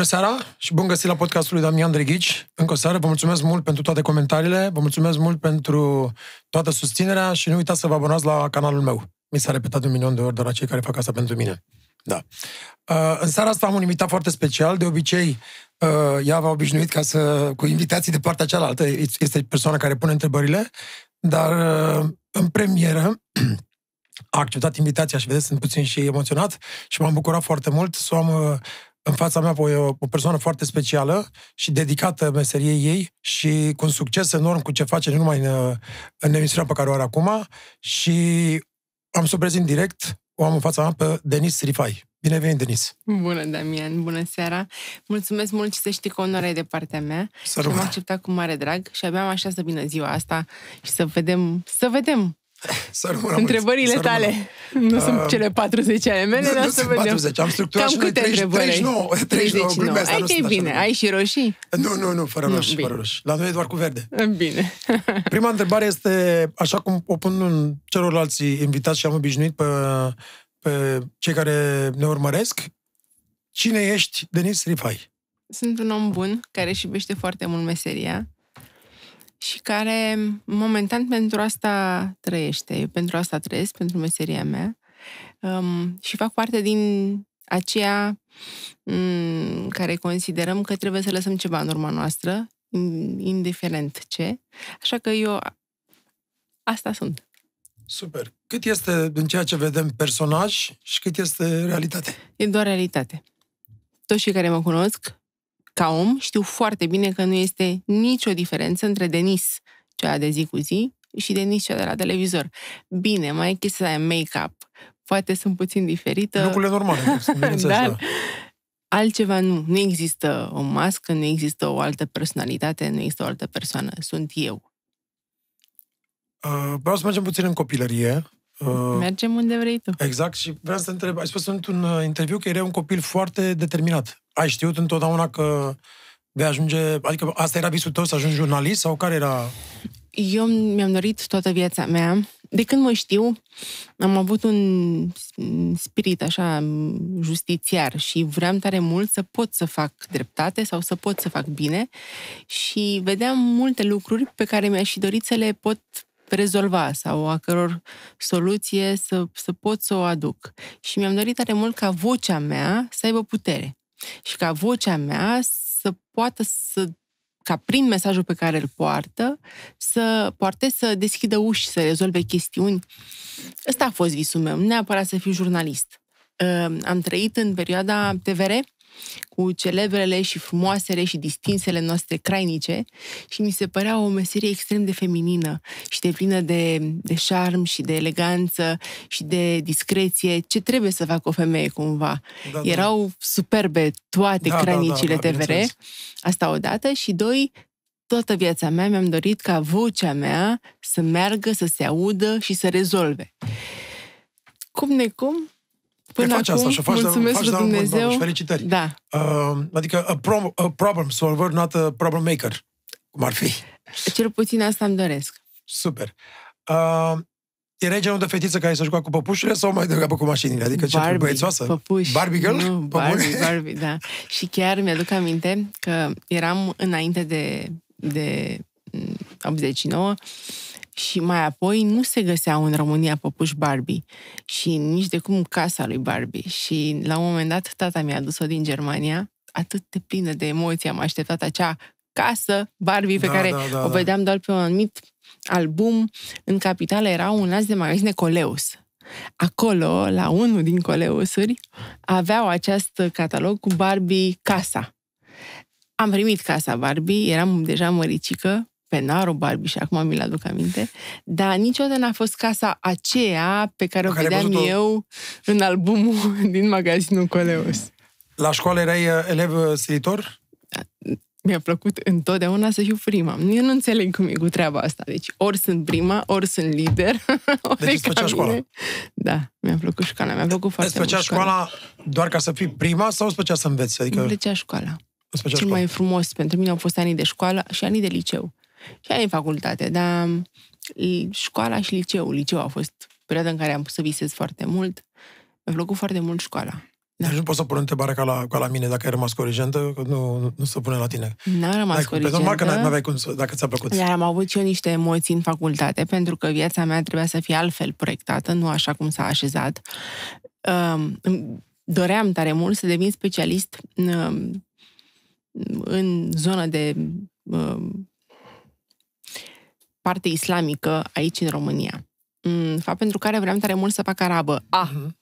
Bună seara și bun găsit la podcastul lui Damian Drăghici. Încă o seară, vă mulțumesc mult pentru toate comentariile, vă mulțumesc mult pentru toată susținerea și nu uitați să vă abonați la canalul meu. Mi s-a repetat un milion de ori de la cei care fac asta pentru mine. Da. Uh, în seara asta am un invitat foarte special. De obicei, uh, ea v-a obișnuit ca să, cu invitații de partea cealaltă. Este persoana care pune întrebările, dar uh, în premieră a acceptat invitația și vedeți, sunt puțin și emoționat și m-am bucurat foarte mult să o am în fața mea o, o persoană foarte specială și dedicată meseriei ei și cu un succes enorm cu ce face, nu numai în, în emisiunea pe care o are acum și am să o prezint direct, o am în fața mea pe Denis Rifai. Bine venit, Denis! Bună, Damian! Bună seara! Mulțumesc mult și să știi că onoarea e de partea mea. Să am acceptat cu mare drag și abia am așa să vină ziua asta și să vedem, să vedem să rămână, Întrebările să tale rămână. nu uh, sunt cele 40 ale mele, nu, dar nu să vedem. 40, am structurat Cam și câte 30, 39, 39, 39. Asta ai că bine, ai și roșii? Nu, nu, nu, fără roșii, fără roșii. La noi e doar cu verde. Bine. Prima întrebare este, așa cum o pun în celorlalți invitați și am obișnuit pe, pe cei care ne urmăresc, cine ești Denis Rifai? Sunt un om bun care își iubește foarte mult meseria și care momentan pentru asta trăiește. Eu pentru asta trăiesc, pentru meseria mea um, și fac parte din aceea um, care considerăm că trebuie să lăsăm ceva în urma noastră, indiferent ce. Așa că eu asta sunt. Super. Cât este din ceea ce vedem personaj și cât este realitate? E doar realitate. Toți cei care mă cunosc ca om, știu foarte bine că nu este nicio diferență între Denis, cea de zi cu zi, și Denis, cea de la televizor. Bine, mai e chestia de make-up. Poate sunt puțin diferită. Lucrurile normale. Da. Dar da. altceva nu. Nu există o mască, nu există o altă personalitate, nu există o altă persoană. Sunt eu. Uh, vreau să mergem puțin în copilărie. Uh, Mergem unde vrei tu. Exact și vreau să întreb, ai spus într-un uh, interviu că erai un copil foarte determinat. Ai știut întotdeauna că vei ajunge, adică asta era visul tău, să ajungi jurnalist sau care era? Eu mi-am dorit toată viața mea, de când mă știu, am avut un spirit așa justițiar și vreau tare mult să pot să fac dreptate sau să pot să fac bine și vedeam multe lucruri pe care mi-aș fi dorit să le pot rezolva sau a căror soluție să, să pot să o aduc. Și mi-am dorit tare mult ca vocea mea să aibă putere și ca vocea mea să poată să ca prin mesajul pe care îl poartă, să poarte să deschidă uși, să rezolve chestiuni. Ăsta a fost visul meu, neapărat să fiu jurnalist. Am trăit în perioada TVR, cu celebrele și frumoasele și distinsele noastre crainice și mi se părea o meserie extrem de feminină și de plină de, de șarm și de eleganță și de discreție, ce trebuie să facă o femeie cumva. Da, da. Erau da. superbe toate da, da, da crainicile da, da, da, TVR, asta odată și doi, toată viața mea mi-am dorit ca vocea mea să meargă, să se audă și să rezolve. Cum necum, Până faci acum, asta și faci, mulțumesc faci de Dumnezeu. Și deci felicitări. Da. Uh, adică a, pro- a problem solver, not a problem maker. Cum ar fi. Cel puțin asta îmi doresc. Super. Uh, Erai genul de fetiță care să juca cu păpușile sau mai degrabă cu mașinile? Adică ce Barbie, băiețoasă? Păpuși. Barbie girl? Nu, Barbie, Barbie, da. Și chiar mi-aduc aminte că eram înainte de, de 89, mm, și mai apoi nu se găseau în România păpuși Barbie și nici de cum casa lui Barbie. Și la un moment dat tata mi-a dus-o din Germania, atât de plină de emoții am așteptat acea casă Barbie pe da, care da, da, o da. vedeam doar pe un anumit album. În capitală era un lanț de magazine Coleus. Acolo, la unul din coleusuri, aveau acest catalog cu Barbie Casa. Am primit casa Barbie, eram deja măricică, pe Naru Barbie și acum mi-l aduc aminte, dar niciodată n-a fost casa aceea pe care o care vedeam eu în albumul din magazinul Coleos. La școală erai uh, elev uh, silitor? mi-a plăcut întotdeauna să fiu prima. Eu nu înțeleg cum e cu treaba asta. Deci ori sunt prima, ori sunt lider, ori Deci îți școala? Da, mi-a plăcut școala, mi-a plăcut foarte mult școala. școala doar ca să fii prima sau îți plăcea să înveți? Adică... Îmi plăcea școala. Cel mai frumos pentru mine au fost anii de școală și anii de liceu. Și ai în facultate, dar mm, școala și liceul. Liceul a fost perioada în care am pus să visez foarte mult. Mi-a plăcut foarte mult școala. Da. Deci nu poți să pun întrebarea ca la, ca la mine, dacă ai rămas corigentă, nu, nu, nu se pune la tine. N-a rămas corigentă. Normal că n-aveai cum să, dacă ți-a plăcut. Iar am avut și eu niște emoții în facultate, pentru că viața mea trebuia să fie altfel proiectată, nu așa cum s-a așezat. Um, doream tare mult să devin specialist um, în zonă de um, parte islamică aici în România. Mm, fapt pentru care vreau tare mult să fac arabă. A, mhm.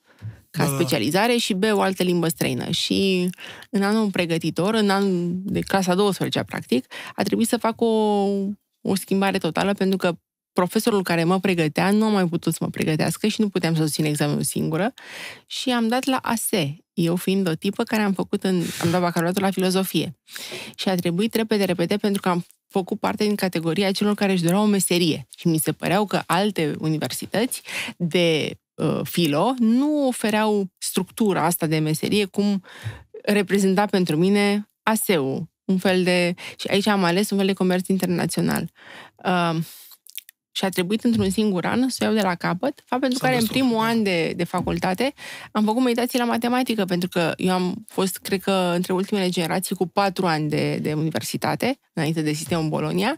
ca da, specializare și B, o altă limbă străină. Și în anul pregătitor, în anul de clasa 12 practic, a trebuit să fac o, o schimbare totală pentru că profesorul care mă pregătea nu a mai putut să mă pregătească și nu puteam să susțin examenul singură și am dat la ASE, eu fiind o tipă care am făcut în, am dat bacalaureatul la filozofie. Și a trebuit repede, repede, pentru că am făcut parte din categoria celor care își doreau o meserie și mi se păreau că alte universități de uh, filo nu ofereau structura asta de meserie cum reprezenta pentru mine ASEU, un fel de... și aici am ales un fel de comerț internațional. Uh, și a trebuit într-un singur an să o iau de la capăt, fapt pentru care în primul an de, de facultate am făcut meditații la matematică, pentru că eu am fost, cred că, între ultimele generații cu patru ani de, de universitate, înainte de sistemul Bolonia,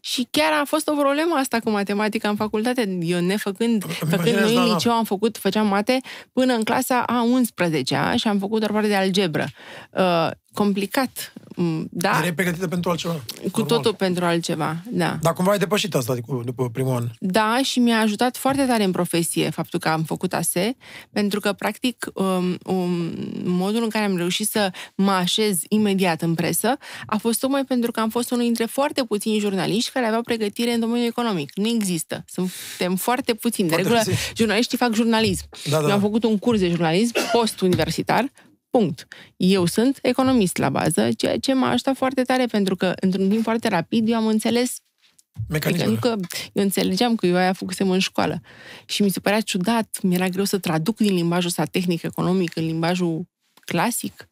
și chiar a fost o problemă asta cu matematica în facultate. Eu nefăcând, făcând noi da, în da. liceu am făcut, făceam mate până în clasa a 11 și am făcut doar parte de algebră. Uh, complicat Mm, da? Erai pregătită pentru altceva. Cu normal. totul pentru altceva, da. Dar cumva ai depășit asta adică, după primul an. Da, și mi-a ajutat foarte tare în profesie faptul că am făcut ASE, pentru că, practic, um, um, modul în care am reușit să mă așez imediat în presă a fost tocmai pentru că am fost unul dintre foarte puțini jurnaliști care aveau pregătire în domeniul economic. Nu există. Suntem foarte puțini. De foarte regulă, puțin. jurnaliștii fac jurnalism. Da, da. Eu am da. făcut un curs de jurnalism post-universitar, Punct. Eu sunt economist la bază, ceea ce m-a ajutat foarte tare, pentru că într-un timp foarte rapid eu am înțeles Mecanismul. Adică eu înțelegeam că eu aia făcusem în școală și mi se părea ciudat, mi-era greu să traduc din limbajul ăsta tehnic-economic în limbajul clasic.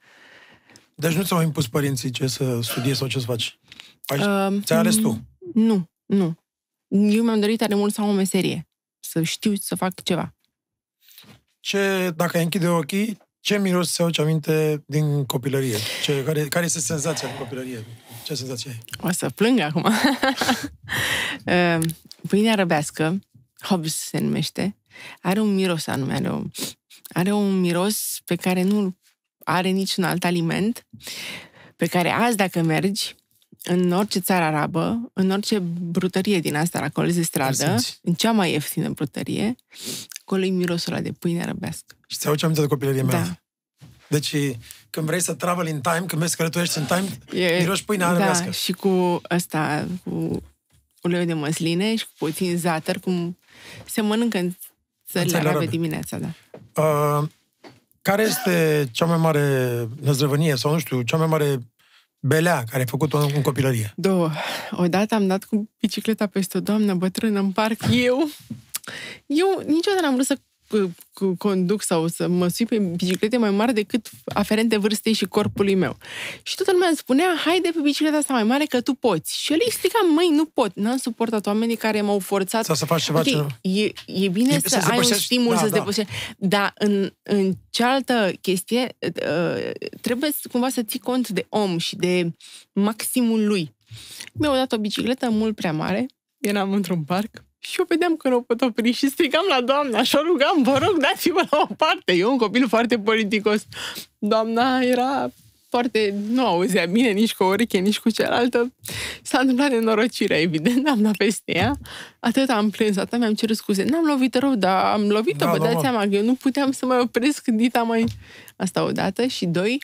Deci nu ți-au impus părinții ce să studiezi sau ce să faci? uh, ți-ai ales tu? Nu, nu. Eu mi-am dorit tare mult să am o meserie, să știu să fac ceva. Ce, dacă ai închide ochii, ce miros se aduce aminte din copilărie? Ce, care, care este senzația din copilărie? Ce senzație ai? O să plâng acum. Ehm, pâinea răbească, Hobbes se numește, are un miros anume, are, o, are un miros pe care nu are niciun alt aliment, pe care azi, dacă mergi, în orice țară arabă, în orice brutărie din asta, colț de stradă, în cea mai ieftină brutărie, acolo e mirosul ăla de pâine răbească. Și ți-au ce aminte de copilărie mea? Da. Deci când vrei să travel in time, când vrei să călătorești în time, e, miroși pâine da, răbească. și cu ăsta, cu uleiul de măsline și cu puțin zatăr, cum se mănâncă în țările arabe dimineața, da. Uh, care este cea mai mare năzdrăvănie sau, nu știu, cea mai mare belea care ai făcut-o în copilărie? Două. Odată am dat cu bicicleta peste o doamnă bătrână în parc eu eu niciodată n-am vrut să conduc sau să mă sui pe biciclete mai mari decât aferente vârstei și corpului meu. Și toată lumea îmi spunea, haide pe bicicleta asta mai mare că tu poți. Și eu le explicam, măi, nu pot, n-am suportat oamenii care m-au forțat. Sau să faci ceva okay, ce... e, e bine e, să, să ai un stimul da, să-ți da. depășești. Dar în, în cealaltă chestie, uh, trebuie cumva să ții cont de om și de maximul lui. Mi-au dat o bicicletă mult prea mare, eram într-un parc, și eu vedeam că nu o pot opri și strigam la doamna, o rugam, vă rog, dați-mă la o parte. Eu, un copil foarte politicos. Doamna era foarte nu auzea bine nici cu o ureche, nici cu cealaltă. S-a întâmplat nenorocirea, evident, am dat peste ea. Atât am plâns, atât mi-am cerut scuze. N-am lovit rău, dar am lovit-o, da, vă dați da, seama că eu nu puteam să mai opresc dita mai... Asta o dată și doi,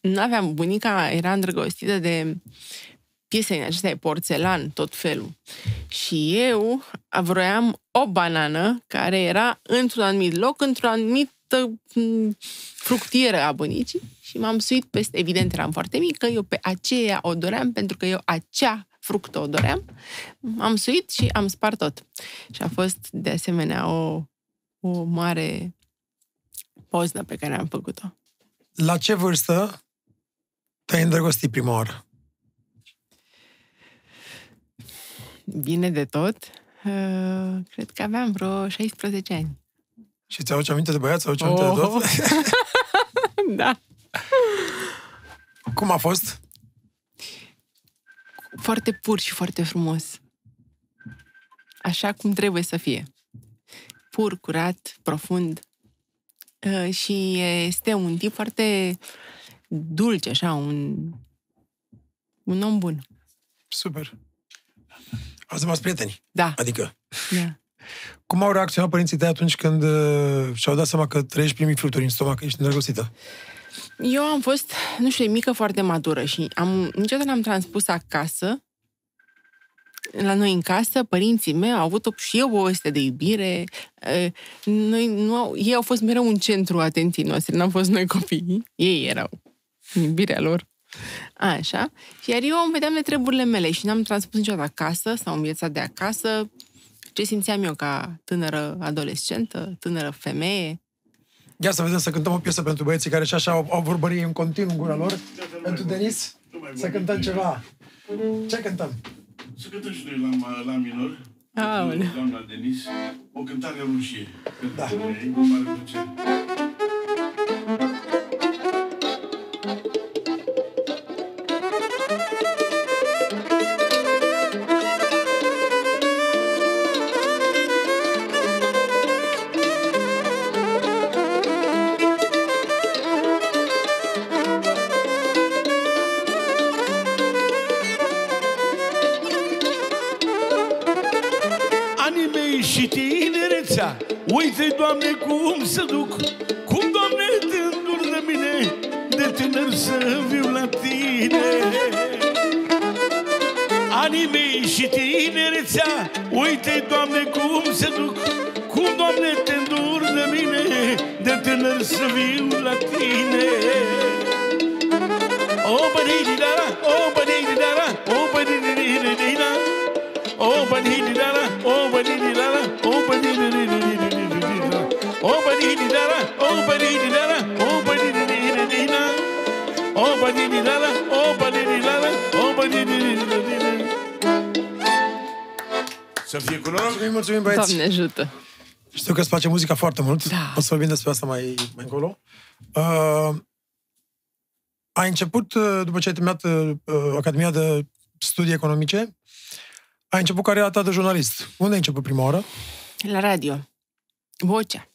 nu aveam, bunica era îndrăgostită de piese din acestea, porțelan, tot felul. Și eu vroiam o banană care era într-un anumit loc, într-o anumită mm, fructieră a bunicii și m-am suit peste, evident eram foarte mică, eu pe aceea o doream pentru că eu acea fructă o doream, am suit și am spart tot. Și a fost de asemenea o, o mare poznă pe care am făcut-o. La ce vârstă te-ai îndrăgostit prima oară? bine de tot, uh, cred că aveam vreo 16 ani. Și ți aduce aminte de băiat sau ce oh. aminte de oh. tot? da. Cum a fost? Foarte pur și foarte frumos. Așa cum trebuie să fie. Pur, curat, profund. Uh, și este un tip foarte dulce, așa, un, un om bun. Super. Au rămas prieteni? Da. Adică... Yeah. Da. Cum au reacționat părinții tăi atunci când uh, și-au dat seama că trăiești primii fluturi în stomac, ești îndrăgostită? Eu am fost, nu știu, mică foarte madură și am, niciodată n-am transpus acasă la noi în casă, părinții mei au avut și eu o este de iubire. Uh, noi nu au, ei au fost mereu un centru atenției noastre, n-am fost noi copiii. Ei erau iubirea lor. Așa. Iar eu îmi vedeam de treburile mele și n-am transpus niciodată acasă sau în viața de acasă ce simțeam eu ca tânără adolescentă, tânără femeie. Ia să vedem să cântăm o piesă pentru băieții care și așa au, au vorbărie în continuu în gura lor. Pentru Denis, să cântăm ceva. Ce cântăm? Să cântăm și noi la, la minor. Aole. Doamna Denis, o cântare rușie. Da. E mare plăcere. să duc Cum, Doamne, te îndur de mine De tânăr să viu la tine mulțumim, mulțumim băieți. Doamne ajută. Știu că îți place muzica foarte mult. Da. O să vorbim despre asta mai, mai încolo. Uh, ai început, uh, după ce ai terminat uh, uh, Academia de Studii Economice, ai început cariera ta de jurnalist. Unde ai început prima oară? La radio. Vocea.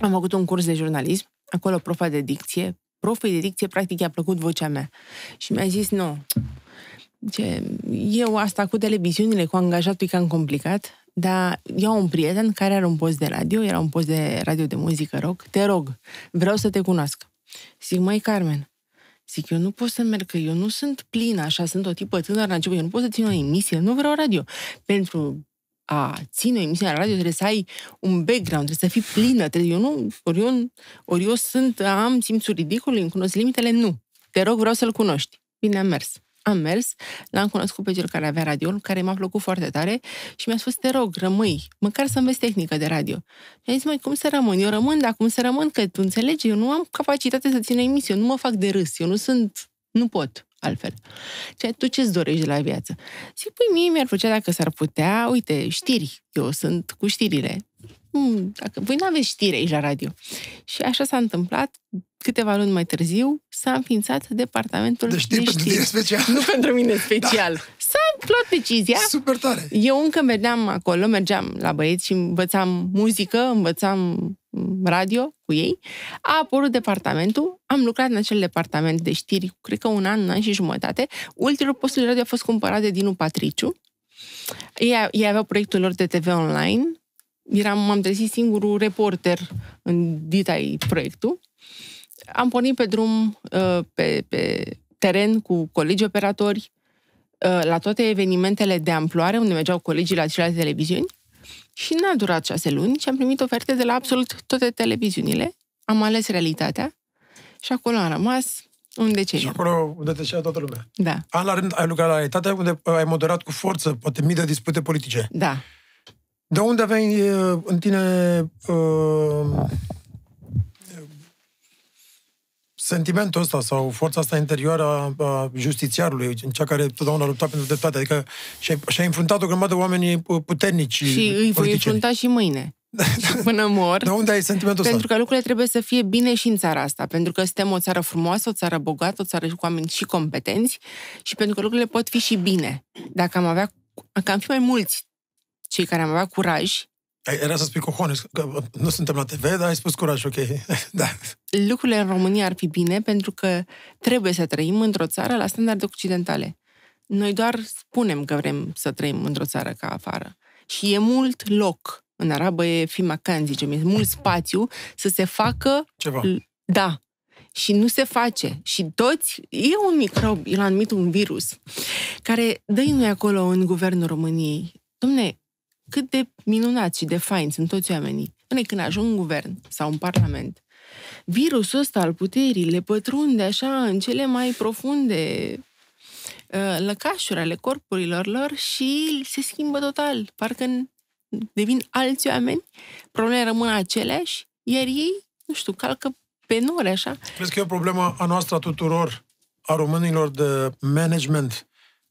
Am făcut un curs de jurnalism. Acolo profa de dicție. profa de dicție, practic, i-a plăcut vocea mea. Și mi-a zis, nu, ce, eu asta cu televiziunile, cu angajatul, e cam complicat, dar eu am un prieten care are un post de radio, era un post de radio de muzică rock, te rog, vreau să te cunosc. Zic, măi, Carmen, zic, eu nu pot să merg, că eu nu sunt plină, așa, sunt o tipă tânără la început, eu nu pot să țin o emisie, nu vreau radio. Pentru a ține o emisiune la radio trebuie să ai un background, trebuie să fii plină, trebuie, eu nu, ori eu, ori eu sunt, am simțul ridicolului, îmi cunosc limitele, nu. Te rog, vreau să-l cunoști. Bine, am mers am mers, l-am cunoscut pe cel care avea radioul, care m a plăcut foarte tare și mi-a spus, te rog, rămâi, măcar să înveți tehnică de radio. Mi-a zis, măi, cum să rămân? Eu rămân, dar cum să rămân? Că tu înțelegi, eu nu am capacitate să țin emisiune, eu nu mă fac de râs, eu nu sunt, nu pot altfel. Ce, tu ce-ți dorești de la viață? Zic, păi mie mi-ar plăcea dacă s-ar putea, uite, știri, eu sunt cu știrile hmm, dacă voi nu aveți știri aici la radio. Și așa s-a întâmplat, câteva luni mai târziu, s-a înființat departamentul de știri. De știri. Pentru special. Nu pentru mine da. special. Da. S-a luat decizia. Super tare! Eu încă mergeam acolo, mergeam la băieți și învățam muzică, învățam mm, radio cu ei. A apărut departamentul, am lucrat în acel departament de știri, cred că un an, un an și jumătate. Ultimul postul de radio a fost cumpărat de Dinu Patriciu. Ei, ei aveau proiectul lor de TV online, eram, m-am trezit singurul reporter în ditai proiectul. Am pornit pe drum, uh, pe, pe teren cu colegi operatori, uh, la toate evenimentele de amploare, unde mergeau colegii la celelalte televiziuni. Și n-a durat șase luni și am primit oferte de la absolut toate televiziunile. Am ales realitatea și acolo am rămas un deceniu. Și acolo unde te știa toată lumea. Da. An la rând ai lucrat la realitate, unde ai moderat cu forță poate mii de dispute politice. Da. De unde aveai în tine uh, sentimentul ăsta sau forța asta interioară a, a justițiarului, în cea care totdeauna a luptat pentru dreptate? Adică și-a, și înfruntat o grămadă de oameni puternici Și îi voi înfrunta și mâine. și până mor. De unde ai sentimentul ăsta? Pentru că lucrurile trebuie să fie bine și în țara asta. Pentru că suntem o țară frumoasă, o țară bogată, o țară cu oameni și competenți și pentru că lucrurile pot fi și bine. Dacă am avea că am fi mai mulți cei care am avea curaj. Era să spui cojones, că nu suntem la TV, dar ai spus curaj, ok. da. Lucrurile în România ar fi bine pentru că trebuie să trăim într-o țară la standarde occidentale. Noi doar spunem că vrem să trăim într-o țară ca afară. Și e mult loc. În arabă e fimacan, zicem, e mult spațiu să se facă... Ceva. Da, și nu se face. Și toți, e un microb, el anumit un virus, care dă noi acolo în guvernul României. Dom'le, cât de minunați și de faini sunt toți oamenii. Până când ajung în guvern sau în parlament, virusul ăsta al puterii le pătrunde așa în cele mai profunde ă, lăcașuri ale corpurilor lor și se schimbă total. Parcă devin alți oameni, problemele rămân aceleași, iar ei, nu știu, calcă pe nori, așa. Crezi că e o problemă a noastră a tuturor, a românilor de management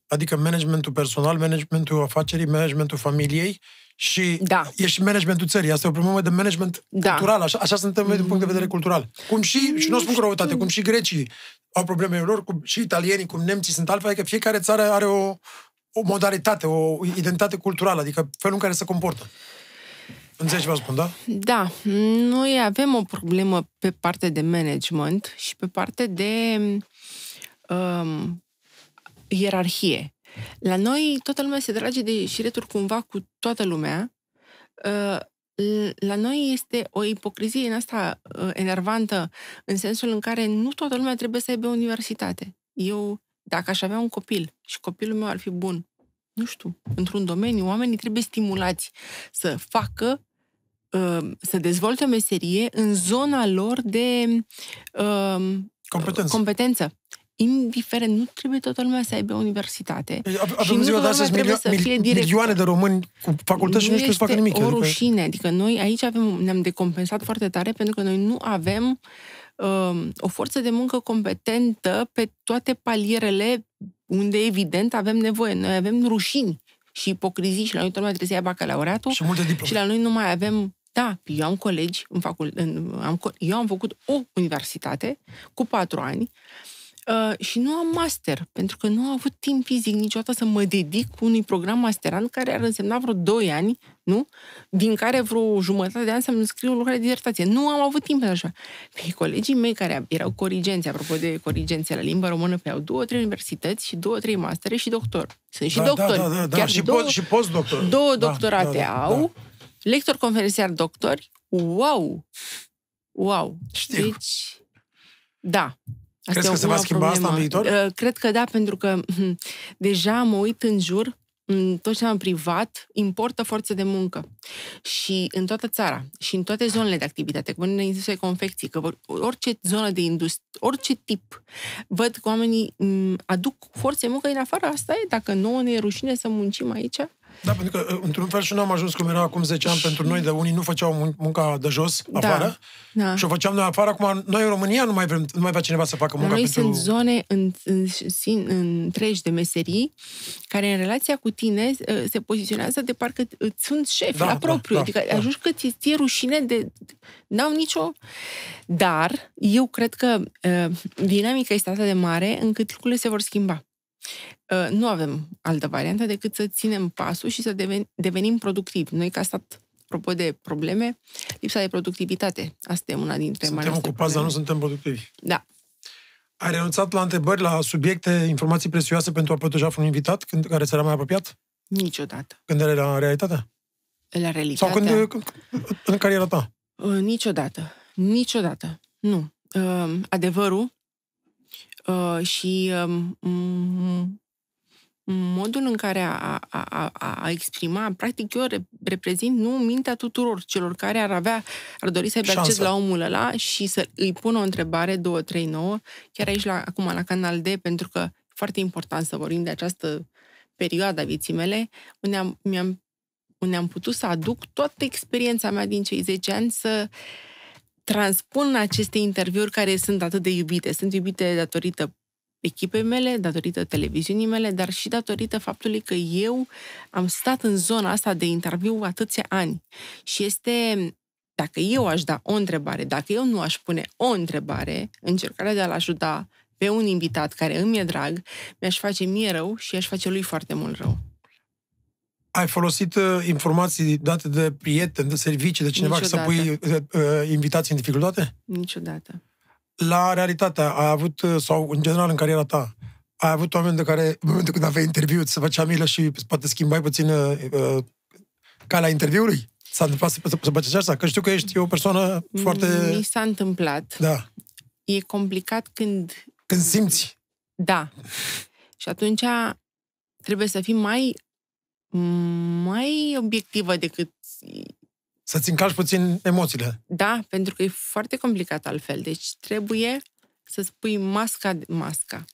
adică managementul personal, managementul afacerii, managementul familiei și da. e și managementul țării. Asta e o problemă de management da. cultural, așa, așa se întâmplă mm. din punct de vedere cultural. Cum și, mm, și nu o spun cu răutate, cum și grecii au probleme lor, cum și italienii, cum nemții sunt altfel, adică fiecare țară are o, o modalitate, o identitate culturală, adică felul în care se comportă. Înțelegi ce vă spun, da? Da. Noi avem o problemă pe parte de management și pe parte de um, ierarhie. La noi toată lumea se trage de șireturi cumva cu toată lumea. Uh, la noi este o ipocrizie în asta uh, enervantă, în sensul în care nu toată lumea trebuie să aibă universitate. Eu, dacă aș avea un copil și copilul meu ar fi bun, nu știu, într-un domeniu, oamenii trebuie stimulați să facă uh, să dezvolte o meserie în zona lor de uh, competență. competență indiferent, nu trebuie toată lumea să aibă universitate. Păi, avem și nu ziua de astăzi milio- să fie direct. milioane de români cu facultăți și nu știu să facă nimic. Adică- o rușine. Adică noi aici avem, ne-am decompensat foarte tare pentru că noi nu avem um, o forță de muncă competentă pe toate palierele unde evident avem nevoie. Noi avem rușini și ipocrizii și la noi toată lumea trebuie să ia bacalaureatul și, multe diplome. și la noi nu mai avem da, eu am colegi în facultate, am, eu am făcut o universitate cu patru ani, uh, Uh, și nu am master, pentru că nu am avut timp fizic niciodată să mă dedic unui program masteran care ar însemna vreo 2 ani, nu? Din care vreo jumătate de an să-mi scriu o lucrare de disertație. Nu am avut timp pentru așa. Pe păi, colegii mei care erau corigenți, apropo de corigențe la limba română, pe păi au două, trei universități și două, trei mastere și doctor. Sunt și da, doctori. Da, da, da, da. Chiar și, două, post, și postdoctor. Două da, doctorate da, da, da, au, da. lector conferențiar doctori, wow! Wow! Știu. Deci, da. Asta Crezi că se va schimba problemă. asta în viitor? Uh, cred că da, pentru că hmm, deja mă uit în jur, în tot ce am privat, importă forță de muncă. Și în toată țara, și în toate zonele de activitate, că vorbim în industria confecții, că orice zonă de industrie, orice tip, văd că oamenii aduc forțe de muncă din afară, asta e, dacă nouă ne e rușine să muncim aici, da, pentru că, uh, într-un fel, și nu am ajuns cum era acum 10 ani pentru noi, de unii nu făceau munca de jos, da. afară, da. și o făceam noi afară. Acum, noi în România nu mai, vrem, nu mai vrea cineva să facă munca noi pentru... sunt zone în, în, în, întregi de meserii care, în relația cu tine, uh, se poziționează de parcă îți uh, sunt șef da, la da, propriu. Da, da, adică da. ajungi că ți e rușine de... N-au nicio... Dar eu cred că uh, dinamica este atât de mare încât lucrurile se vor schimba. Ă, nu avem altă variantă decât să ținem pasul și să devenim productivi. Noi, ca stat, apropo de probleme, lipsa de productivitate. Asta e una dintre mai Suntem ocupați, dar nu suntem productivi. Da. Ai renunțat la întrebări, la subiecte, informații prețioase pentru a proteja un invitat când, care ți a mai apropiat? Niciodată. Când era la realitatea? La realitatea? Sau când, când în cariera ta? Ă, niciodată. Niciodată. Nu. Ă, adevărul Uh, și um, modul în care a, a, a, a exprima, practic eu reprezint nu mintea tuturor celor care ar avea, ar dori să aibă Șansa. acces la omul ăla și să îi pună o întrebare, două, trei nouă, chiar aici, la, acum, la Canal D, pentru că e foarte important să vorbim de această perioadă vieții mele, unde am, mi-am, unde am putut să aduc toată experiența mea din cei 10 ani să uh, transpun aceste interviuri care sunt atât de iubite. Sunt iubite datorită echipei mele, datorită televiziunii mele, dar și datorită faptului că eu am stat în zona asta de interviu atâția ani. Și este, dacă eu aș da o întrebare, dacă eu nu aș pune o întrebare, încercarea de a-l ajuta pe un invitat care îmi e drag, mi-aș face mie rău și aș face lui foarte mult rău ai folosit uh, informații date de prieteni, de servicii, de cineva Niciodată. să pui uh, uh, invitații în dificultate? Niciodată. La realitatea, ai avut, uh, sau în general în cariera ta, ai avut oameni de care, în momentul când aveai interviu, să făcea milă și poate schimbai puțin uh, uh, calea interviului? S-a întâmplat să, să, să faci asta? Că știu că ești o persoană foarte... Mi s-a întâmplat. Da. E complicat când... Când simți. Da. Și atunci trebuie să fii mai mai obiectivă decât... Să-ți încalci puțin emoțiile. Da, pentru că e foarte complicat altfel. Deci trebuie să spui masca, masca.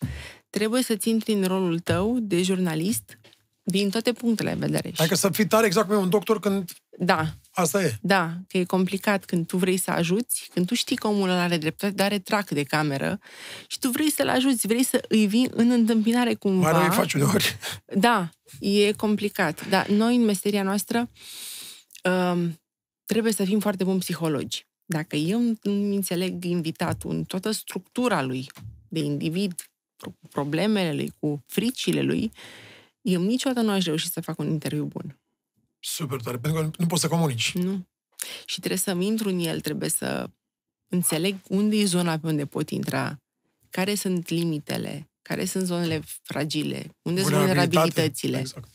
Trebuie să-ți intri în rolul tău de jurnalist din toate punctele de vedere. Adică să fii tare exact cum e un doctor când... Da. Asta e. Da, că e complicat când tu vrei să ajuți, când tu știi că omul ăla are dreptate, dar are trac de cameră și tu vrei să-l ajuți, vrei să îi vii în întâmpinare cumva. Mai da, îi faci uneori. Da, e complicat. Dar noi, în meseria noastră, um, trebuie să fim foarte buni psihologi. Dacă eu îmi înțeleg invitatul în toată structura lui de individ, cu problemele lui, cu fricile lui, eu niciodată nu aș reuși să fac un interviu bun. Super tare, pentru că nu poți să comunici. Nu. Și trebuie să intru în el, trebuie să înțeleg unde e zona pe unde pot intra, care sunt limitele, care sunt zonele fragile, unde sunt vulnerabilitățile. Exact.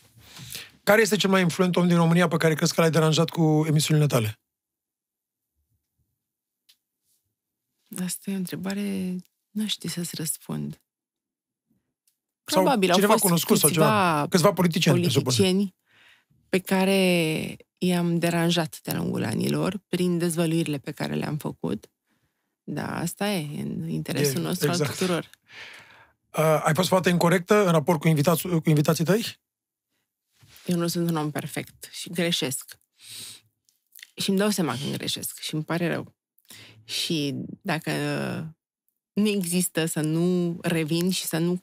Care este cel mai influent om din România pe care crezi că l-ai deranjat cu emisiunile tale? Asta e o întrebare, nu știu să-ți răspund. Probabil, sau cineva au fost cunoscut câțiva, sau ceva, câțiva politicieni, politicieni pe care i-am deranjat de-a lungul anilor prin dezvăluirile pe care le-am făcut. Da, asta e, în interesul e, nostru exact. al tuturor. Uh, ai fost foarte incorrectă în raport cu, invitați, cu invitații tăi? Eu nu sunt un om perfect și greșesc. Și îmi dau seama că greșesc și îmi pare rău. Și dacă nu există să nu revin și să nu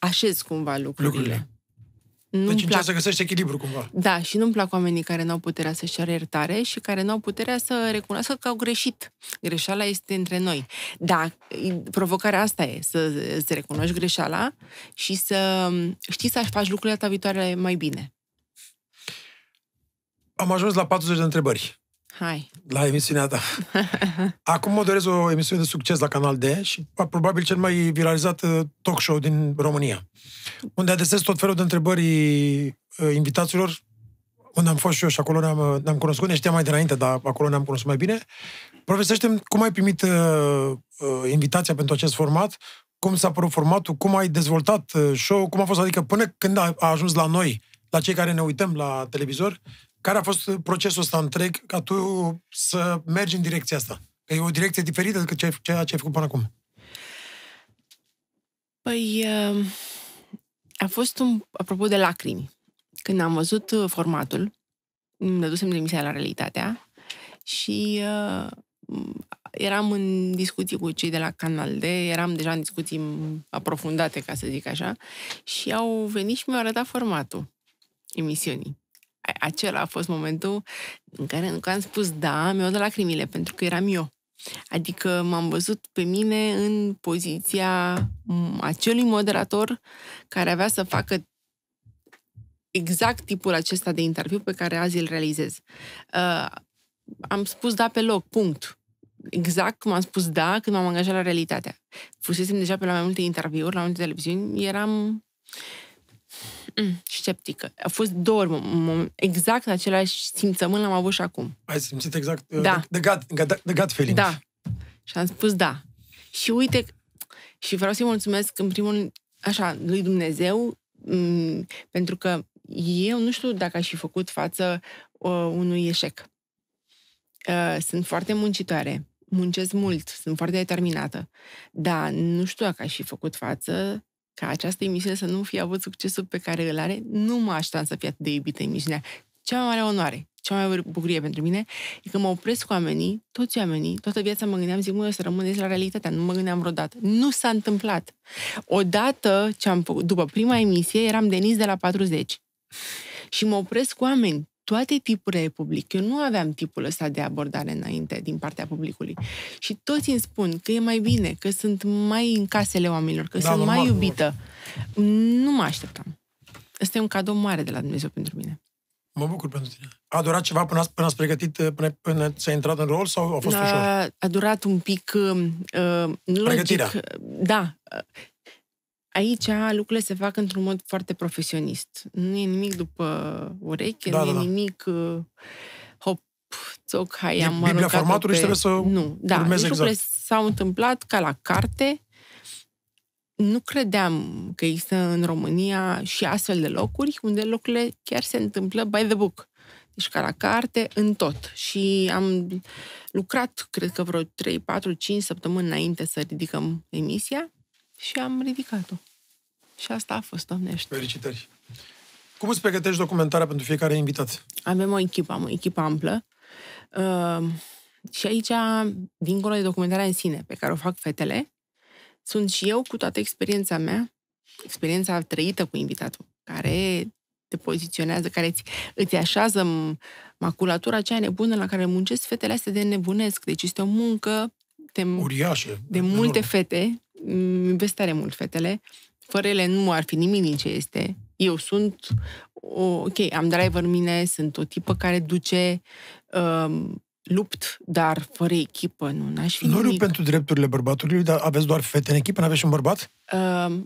așez cumva lucrurile. lucrurile. Nu deci încearcă să găsești echilibru cumva. Da, și nu-mi plac oamenii care nu au puterea să-și ceară iertare și care nu au puterea să recunoască că au greșit. Greșeala este între noi. Da, provocarea asta e, să, să recunoști greșeala și să știi să faci lucrurile ta viitoare mai bine. Am ajuns la 40 de întrebări. Hai. La emisiunea ta. Acum moderez o emisiune de succes la Canal D și probabil cel mai viralizat uh, talk show din România, unde adresez tot felul de întrebări uh, invitaților, unde am fost și eu și acolo ne-am, uh, ne-am cunoscut, ne știam mai dinainte, dar acolo ne-am cunoscut mai bine. profesește cum ai primit uh, invitația pentru acest format, cum s-a părut formatul, cum ai dezvoltat show cum a fost, adică până când a, a ajuns la noi, la cei care ne uităm la televizor, care a fost uh, procesul ăsta întreg ca tu să mergi în direcția asta? Că e o direcție diferită decât ceea ce ai făcut până acum. Păi, uh, a fost un... Apropo de lacrimi, când am văzut uh, formatul, îmi dădusem demisia la realitatea și eram în discuții cu cei de la Canal D, eram deja în discuții aprofundate, ca să zic așa, și au venit și mi-au arătat formatul emisiunii acela a fost momentul în care încă am spus da, mi-au dat lacrimile, pentru că eram eu. Adică m-am văzut pe mine în poziția acelui moderator care avea să facă exact tipul acesta de interviu pe care azi îl realizez. Uh, am spus da pe loc, punct. Exact cum am spus da când m-am angajat la realitatea. Fusesem deja pe la mai multe interviuri, la multe televiziuni, eram Mm, sceptică. A fost două ori, exact în același simțământ l-am avut și acum. Ai simțit exact uh, da. the, gut, gut, the gut feeling. Da. Și am spus da. Și uite, și vreau să-i mulțumesc în primul așa, lui Dumnezeu, m- mm, pentru că eu nu știu dacă aș fi făcut față uh, unui eșec. Uh, sunt foarte muncitoare, muncesc mult, sunt foarte determinată, dar nu știu dacă aș fi făcut față ca această emisiune să nu fie avut succesul pe care îl are, nu mă așteptam să fie atât de iubită emisiunea. Cea mai mare onoare, cea mai mare bucurie pentru mine e că mă opresc cu oamenii, toți oamenii, toată viața mă gândeam, zic, mă, să rămâneți la realitatea, nu mă gândeam vreodată. Nu s-a întâmplat. Odată, ce am, după prima emisie, eram Denis de la 40. Și mă opresc cu oameni toate tipurile de public. Eu nu aveam tipul ăsta de abordare înainte din partea publicului. Și toți îmi spun că e mai bine, că sunt mai în casele oamenilor, că da, sunt normal, mai iubită. Normal. Nu mă așteptam. Este un cadou mare de la Dumnezeu pentru mine. Mă bucur pentru tine. A durat ceva până ați, până ați pregătit, uh, până, până ți-a intrat în rol sau a fost a, ușor? A durat un pic... Uh, uh logic, Pregătirea. Da. Aici lucrurile se fac într-un mod foarte profesionist. Nu e nimic după ureche, da, nu da, e da. nimic uh, hop, țoc, hai, e am Biblia formatului pe... trebuie să Nu, da, deci exact. lucrurile s-au întâmplat ca la carte. Nu credeam că există în România și astfel de locuri unde lucrurile chiar se întâmplă by the book. Deci ca la carte, în tot. Și am lucrat, cred că vreo 3, 4, 5 săptămâni înainte să ridicăm emisia și am ridicat-o. Și asta a fost, domnește. Felicitări! Cum îți pregătești documentarea pentru fiecare invitat? Avem o echipă, am o echipă amplă. Uh, și aici, dincolo de documentarea în sine, pe care o fac fetele, sunt și eu cu toată experiența mea, experiența trăită cu invitatul, care te poziționează, care îți, îți așează maculatura aceea nebună la care muncesc, fetele astea de nebunesc. Deci este o muncă de, Uriașe, de enorm. multe fete, iubesc mm, tare mult fetele, fără ele nu ar fi nimic din ce este. Eu sunt, o, ok, am driver mine, sunt o tipă care duce um, lupt, dar fără echipă, nu, n-aș fi Nu nimic. pentru drepturile bărbatului, dar aveți doar fete în echipă, n-aveți și un bărbat? Uh,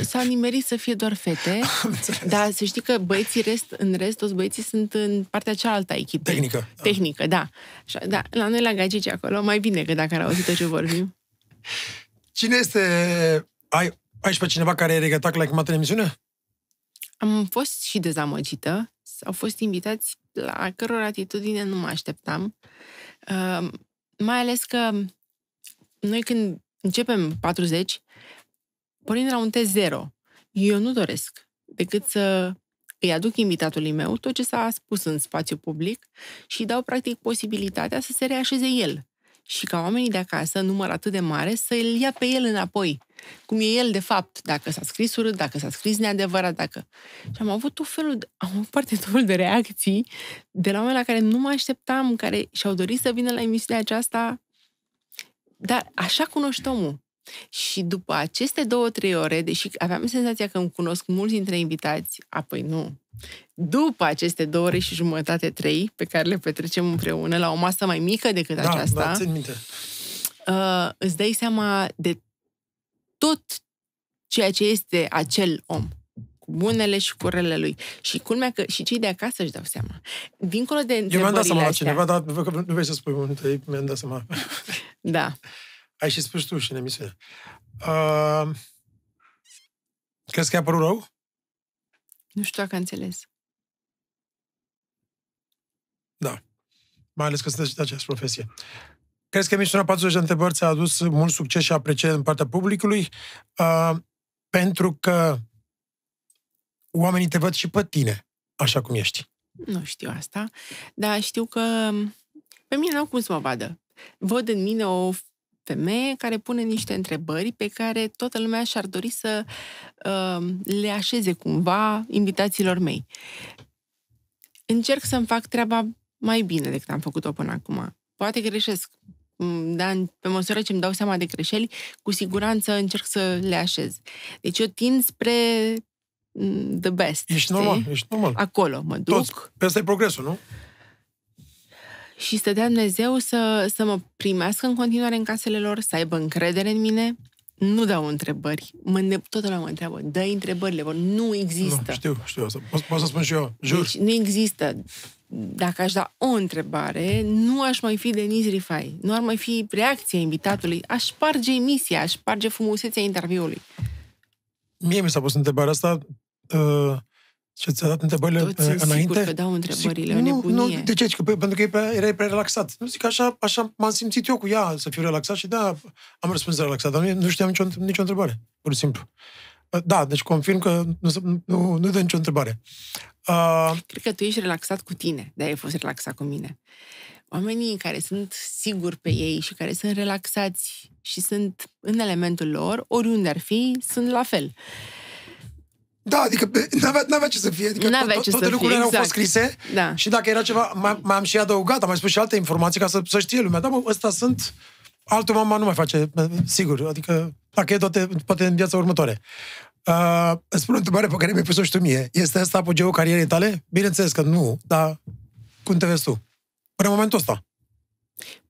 s-au nimerit să fie doar fete, dar să știi că băieții rest, în rest, toți băieții sunt în partea cealaltă a echipei. Tehnică. Tehnică, da. Așa, da. La noi, la gagici acolo, mai bine că dacă ar auzi tot ce vorbim. Cine este... Ai, aici pe cineva care e regătat la chemat în emisiune? Am fost și dezamăgită. Au fost invitați la căror atitudine nu mă așteptam. Uh, mai ales că noi când începem 40, pornind la un T0, eu nu doresc decât să îi aduc invitatului meu tot ce s-a spus în spațiu public și dau practic posibilitatea să se reașeze el și ca oamenii de acasă, număr atât de mare, să îl ia pe el înapoi. Cum e el, de fapt, dacă s-a scris urât, dacă s-a scris neadevărat, dacă... Și am avut tot felul, de, am avut parte tot felul de reacții de la oameni la care nu mă așteptam, care și-au dorit să vină la emisiunea aceasta, dar așa cunoști omul. Și după aceste două, trei ore, deși aveam senzația că îmi cunosc mulți dintre invitați, apoi nu, după aceste două ore și jumătate, trei, pe care le petrecem împreună, la o masă mai mică decât da, aceasta, da, țin minte. Uh, îți dai seama de tot ceea ce este acel om cu bunele și cu relele lui. Și culmea că și cei de acasă își dau seama. Dincolo de Eu mi-am dat seama la cineva, dar nu vrei să spui multe. mi-am dat seama. da. Ai și spus tu și în emisiune. Uh, crezi că i-a părut rău? Nu știu dacă înțeles. Da. Mai ales că sunteți de această profesie. Crezi că emisiunea 40 de întrebări ți-a adus mult succes și apreciere în partea publicului? Uh, pentru că oamenii te văd și pe tine, așa cum ești. Nu știu asta, dar știu că pe mine nu au cum să mă vadă. Văd în mine o femeie care pune niște întrebări pe care toată lumea și-ar dori să uh, le așeze cumva invitațiilor mei. Încerc să-mi fac treaba mai bine decât am făcut-o până acum. Poate greșesc, mm, dar pe măsură ce îmi dau seama de greșeli, cu siguranță încerc să le așez. Deci eu tind spre mm, the best. Ești știi? normal, ești normal. Acolo mă duc. Toți. Pe asta e progresul, nu? Și să dea Dumnezeu să, să mă primească în continuare în casele lor, să aibă încredere în mine. Nu dau întrebări. Mă ne... Toată lumea mă întreabă. dă întrebările vor. Nu există. Nu, știu, știu asta. Pot, să spun și eu. Jur. Deci nu există. Dacă aș da o întrebare, nu aș mai fi Denis Rifai. Nu ar mai fi reacția invitatului. Aș sparge emisia, aș sparge frumusețea interviului. Mie mi s-a pus întrebarea asta uh, și ți-a dat întrebările Toți uh, înainte? Sigur că dau întrebările, zic, o nebunie. Nu, nu, de ce? Că, pentru că erai prea, relaxat. Nu zic, așa, așa m-am simțit eu cu ea, să fiu relaxat și da, am răspuns relaxat, dar nu, știam nicio, nicio întrebare, pur și simplu. Uh, da, deci confirm că nu, nu, nu dă nicio întrebare. Uh... Cred că tu ești relaxat cu tine, de ai fost relaxat cu mine. Oamenii care sunt siguri pe ei și care sunt relaxați și sunt în elementul lor, oriunde ar fi, sunt la fel. Da, adică n-avea, n-avea ce să fie. Adică n-avea to- ce toate să lucrurile fie, exact. au fost scrise da. și dacă era ceva, m-am și adăugat, am mai spus și alte informații ca să, să știe lumea. Da, mă, ăsta sunt... Altul mama nu mai face, sigur. Adică, dacă e toate, poate în viața următoare. Uh, îți spun o întrebare pe care mi-ai pus-o și tu mie. Este asta apogeul carierei tale? Bineînțeles că nu, dar cum te vezi tu? În momentul ăsta.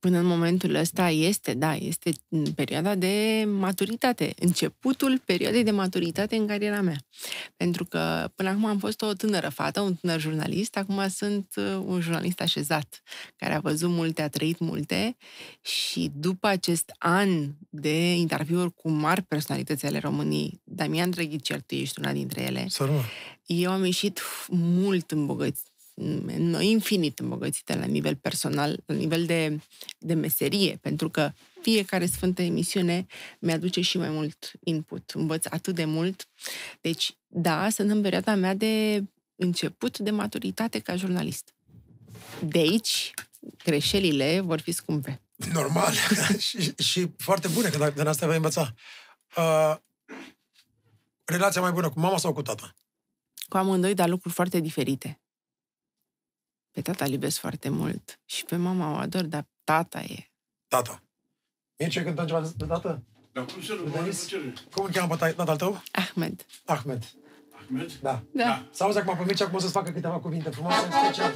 Până în momentul ăsta este, da, este perioada de maturitate, începutul perioadei de maturitate în cariera mea. Pentru că până acum am fost o tânără fată, un tânăr jurnalist, acum sunt uh, un jurnalist așezat, care a văzut multe, a trăit multe și după acest an de interviuri cu mari personalități ale României, Damian Drăghici, tu ești una dintre ele, Sărmă. eu am ieșit mult îmbogățit infinit îmbogățită la nivel personal, la nivel de, de meserie, pentru că fiecare sfântă emisiune mi-aduce și mai mult input. Învăț atât de mult. Deci, da, sunt în perioada mea de început de maturitate ca jurnalist. De aici, greșelile vor fi scumpe. Normal. și, și foarte bune, că din asta vei învăța. Uh, relația mai bună cu mama sau cu tata? Cu amândoi, dar lucruri foarte diferite. Pe tata îl iubesc foarte mult și pe mama o ador, dar tata e. Tata. Mircea, când ceva de tată? Da, cum se îl cheamă pe tatăl tău? Ahmed. Ahmed. Ahmed? Da. da. da. Să auzi acum pe Mircea cum o să-ți facă câteva cuvinte frumoase, în da. special.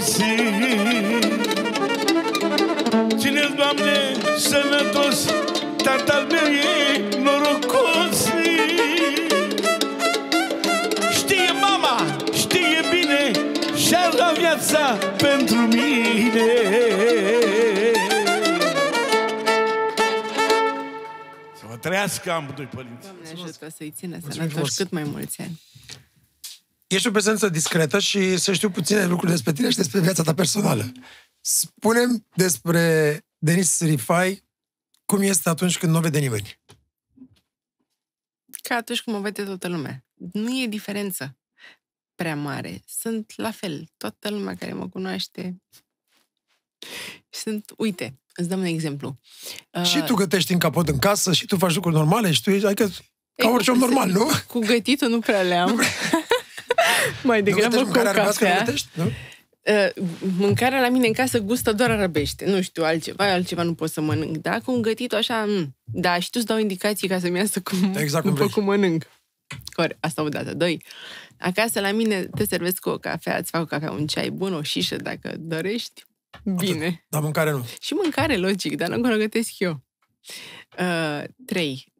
zi cine ți Doamne, sănătos Tatăl meu e norocos Știe mama, știe bine și ar da viața pentru mine Să vă trăiască amândoi părinți Doamne ajută să-i țină sănătoși cât mai mulți ani ești o prezență discretă și să știu puține lucruri despre tine și despre viața ta personală. Spunem despre Denis Rifai cum este atunci când nu o vede nimeni. Ca atunci când mă vede toată lumea. Nu e diferență prea mare. Sunt la fel. Toată lumea care mă cunoaște sunt, uite, îți dăm un exemplu. Și uh, tu gătești în capot în casă, și tu faci lucruri normale, și tu ești, adică, ca Ei, orice om normal, nu? Cu gătitul nu prea le-am. Nu prea. Mai degrabă cu cafea. Nu? Da. Uh, mâncarea la mine în casă gustă doar arabește. Nu știu, altceva, altceva nu pot să mănânc. Dacă un gătit așa, m- mm, da, și tu îți dau indicații ca să-mi iasă cum, exact cum după cum mănânc. core asta o dată. Doi, acasă la mine te servesc cu o cafea, îți fac o cafea, un ceai bun, o șișă dacă dorești. Bine. Atât. Dar mâncare nu. Și mâncare, logic, dar nu o gătesc eu. Uh, trei,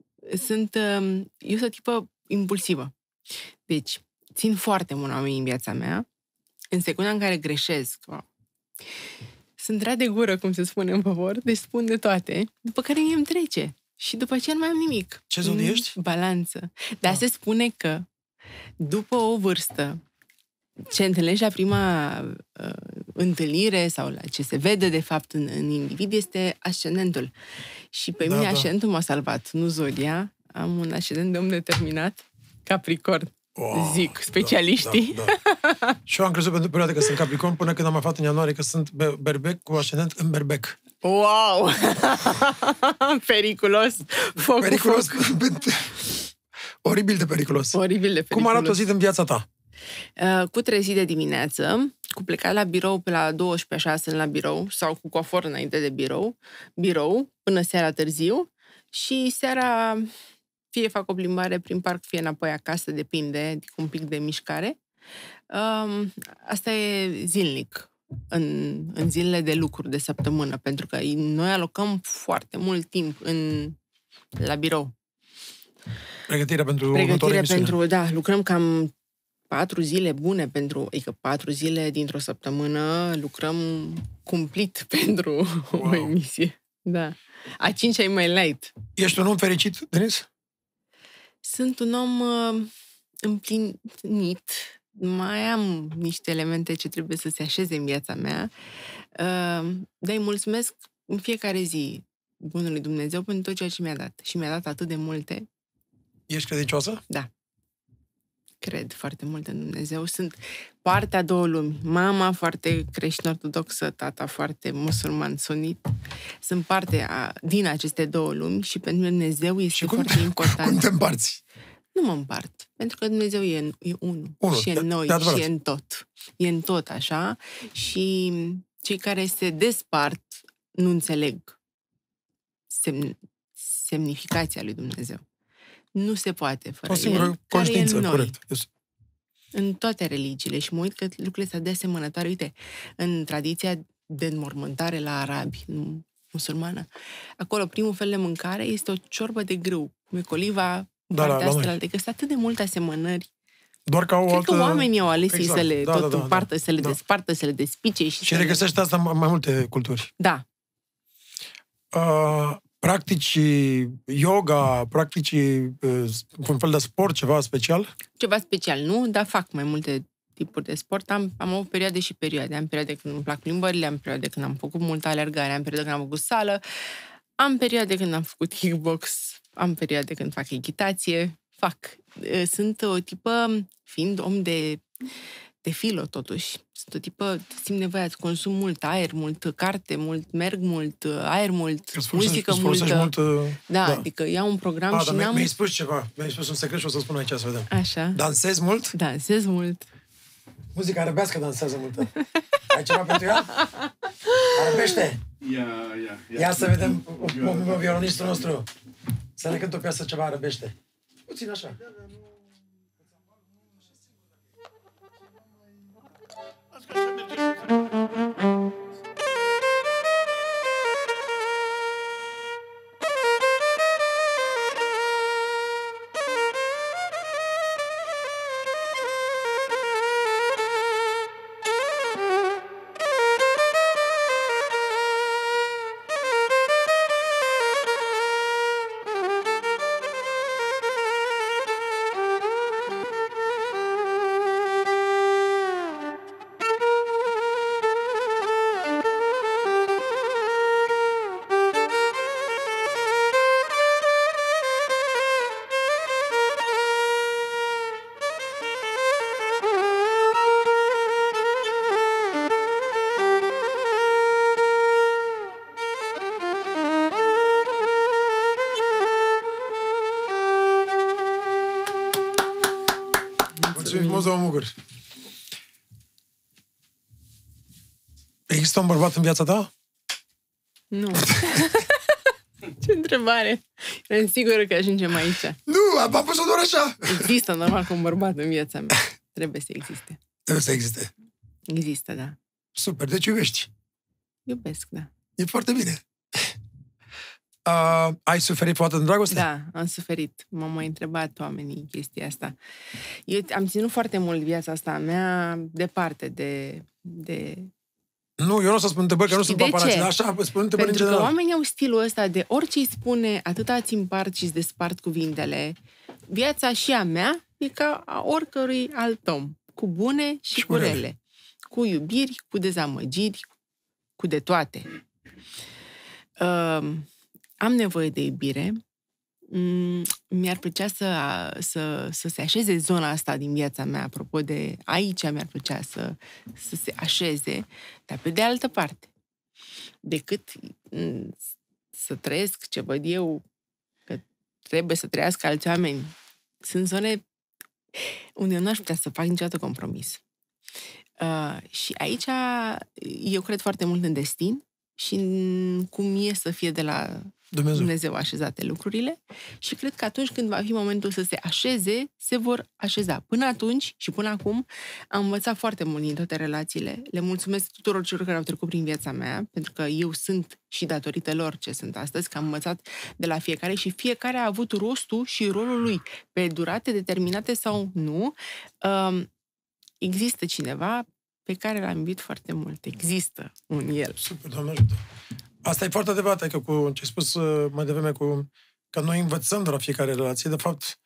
sunt, uh, eu sunt o tipă impulsivă. Deci, țin foarte mult la oamenii în viața mea, în secunda în care greșesc, wow. sunt rea de gură, cum se spune în popor, deci spun de toate, după care mie îmi trece. Și după ce nu mai am nimic. Ce zonă ești? Balanță. Dar da. se spune că după o vârstă, ce întâlnești la prima uh, întâlnire sau la ce se vede, de fapt, în, în individ, este ascendentul. Și pe da, mine da. ascendentul m-a salvat, nu zodia. Am un ascendent de om determinat, Capricorn. Wow, zic, da, specialiștii. Da, da, da. și eu am crezut pentru perioada că sunt Capricorn până când am aflat în ianuarie că sunt be- berbec cu ascendent în berbec. Wow! periculos! Foc periculos! Foc. Oribil de periculos. Oribil de periculos. Cum arată o zi în viața ta? Uh, cu trezit de dimineață, cu plecat la birou pe la 12 așa la birou sau cu cofor înainte de birou, birou până seara târziu și seara fie fac o plimbare prin parc, fie înapoi acasă, depinde, cu un pic de mișcare. Um, asta e zilnic, în, în zilele de lucru de săptămână, pentru că noi alocăm foarte mult timp în, la birou. Pregătirea pentru Pregătirea pentru, da, lucrăm cam patru zile bune pentru, adică patru zile dintr-o săptămână lucrăm cumplit pentru wow. o emisie. Da. A cincea e mai light. Ești un om fericit, Denis? Sunt un om uh, împlinit. Mai am niște elemente ce trebuie să se așeze în viața mea, uh, dar îi mulțumesc în fiecare zi Bunului Dumnezeu pentru tot ceea ce mi-a dat. Și mi-a dat atât de multe. Ești credincioasă? Da cred foarte mult în Dumnezeu. Sunt partea a două lumi. Mama foarte creștin-ortodoxă, tata foarte musulman sunit. Sunt parte a, din aceste două lumi și pentru Dumnezeu este și cum, foarte important. Cum te împarți? Nu mă împart, pentru că Dumnezeu e, e unul Unu, și e în noi și e în tot. E în tot așa și cei care se despart nu înțeleg semn, semnificația lui Dumnezeu nu se poate fără O singură el, conștiință, e în corect. Yes. În toate religiile și mă uit că lucrurile sunt de asemănătoare. Uite, în tradiția de înmormântare la arabi, musulmană, acolo primul fel de mâncare este o ciorbă de grâu, coliva, da, da partea da, asta, adică sunt atât de multe asemănări doar ca o Cred altă... că oamenii au ales exact. să le da, tot da, da, da. împartă, da, să le da. despartă, să le despice. Și, și să regăsește le... asta în mai multe culturi. Da. Uh, Practici yoga, practici uh, un fel de sport, ceva special? Ceva special, nu, dar fac mai multe tipuri de sport. Am, am avut perioade și perioade. Am perioade când îmi plac plimbările, am perioade când am făcut multă alergare, am perioade când am făcut sală, am perioade când am făcut kickbox, am perioade când fac echitație, fac. Uh, sunt o tipă, fiind om de de filo totuși. Sunt o tipă, simt nevoia consum mult aer, mult carte, mult merg mult, uh, aer mult, îți muzică multă. mult. Uh, da, da, adică iau un program A, și n-am... Mi-ai spus ceva, mi-ai spus un secret și o să spun aici să vedem. Așa. Dansez mult? Dansez mult. Muzica arabească dansează mult. Ai ceva pentru ea? Arabește! Ia, ia, ia. Ia să vedem violonistul nostru. Să ne cânt o piesă ceva arabește. Puțin așa. Da, da, nu... Thank you. Şey să mă bucur. Există un bărbat în viața ta? Nu. Ce întrebare! sunt sigură că ajungem aici. Nu, am pus-o doar așa. Există, normal, cu un bărbat în viața mea. Trebuie să existe. Trebuie să existe. Există, da. Super, deci iubești. Iubesc, da. E foarte bine. Uh, ai suferit poate în dragoste? Da, am suferit. M-au mai întrebat oamenii chestia asta. Eu am ținut foarte mult viața asta a mea departe de... de... Nu, eu nu o să spun întrebări, că nu sunt paparați, dar așa spun întrebări în general. Pentru că oamenii au stilul ăsta de orice îi spune, atâta îți împart și îți despart cuvintele. Viața și a mea e ca a oricărui alt om, cu bune și, și cu rele. rele, cu iubiri, cu dezamăgiri, cu de toate. Uh, am nevoie de iubire, mm, mi-ar plăcea să, să, să se așeze zona asta din viața mea, apropo de aici mi-ar plăcea să, să se așeze, dar pe de altă parte, decât mm, să trăiesc ce văd eu că trebuie să trăiască alți oameni, sunt zone unde eu aș putea să fac niciodată compromis. Uh, și aici eu cred foarte mult în destin și în cum e să fie de la Dumnezeu. Dumnezeu așezate lucrurile și cred că atunci când va fi momentul să se așeze, se vor așeza. Până atunci și până acum am învățat foarte mult din toate relațiile. Le mulțumesc tuturor celor care au trecut prin viața mea, pentru că eu sunt și datorită lor ce sunt astăzi, că am învățat de la fiecare și fiecare a avut rostul și rolul lui, pe durate determinate sau nu. Um, există cineva pe care l-am iubit foarte mult. Există un el. Super, doamne Asta e foarte adevărat, adică cu ce ai spus uh, mai devreme, cu, că noi învățăm de la fiecare relație. De fapt,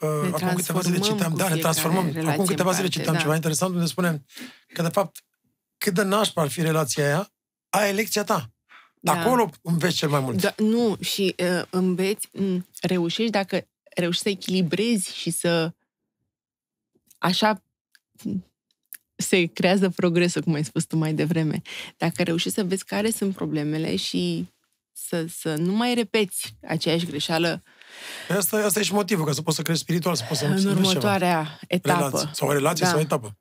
uh, ne acum câteva zile citeam, da, ne transformăm. Acum câteva zile parte, citeam da. ceva interesant unde spune că, de fapt, cât de nașpa ar fi relația aia, ai lecția ta. Da. Acolo înveți cel mai mult. Da, nu, și uh, înveți, m- mm, reușești dacă reușești să echilibrezi și să așa se creează progresul, cum ai spus tu mai devreme. Dacă reușești să vezi care sunt problemele și să, să nu mai repeți aceeași greșeală. Asta, asta e și motivul, ca să poți să crezi spiritual, să poți să În următoarea ceva. etapă. Relație. Sau relație da. sau etapă.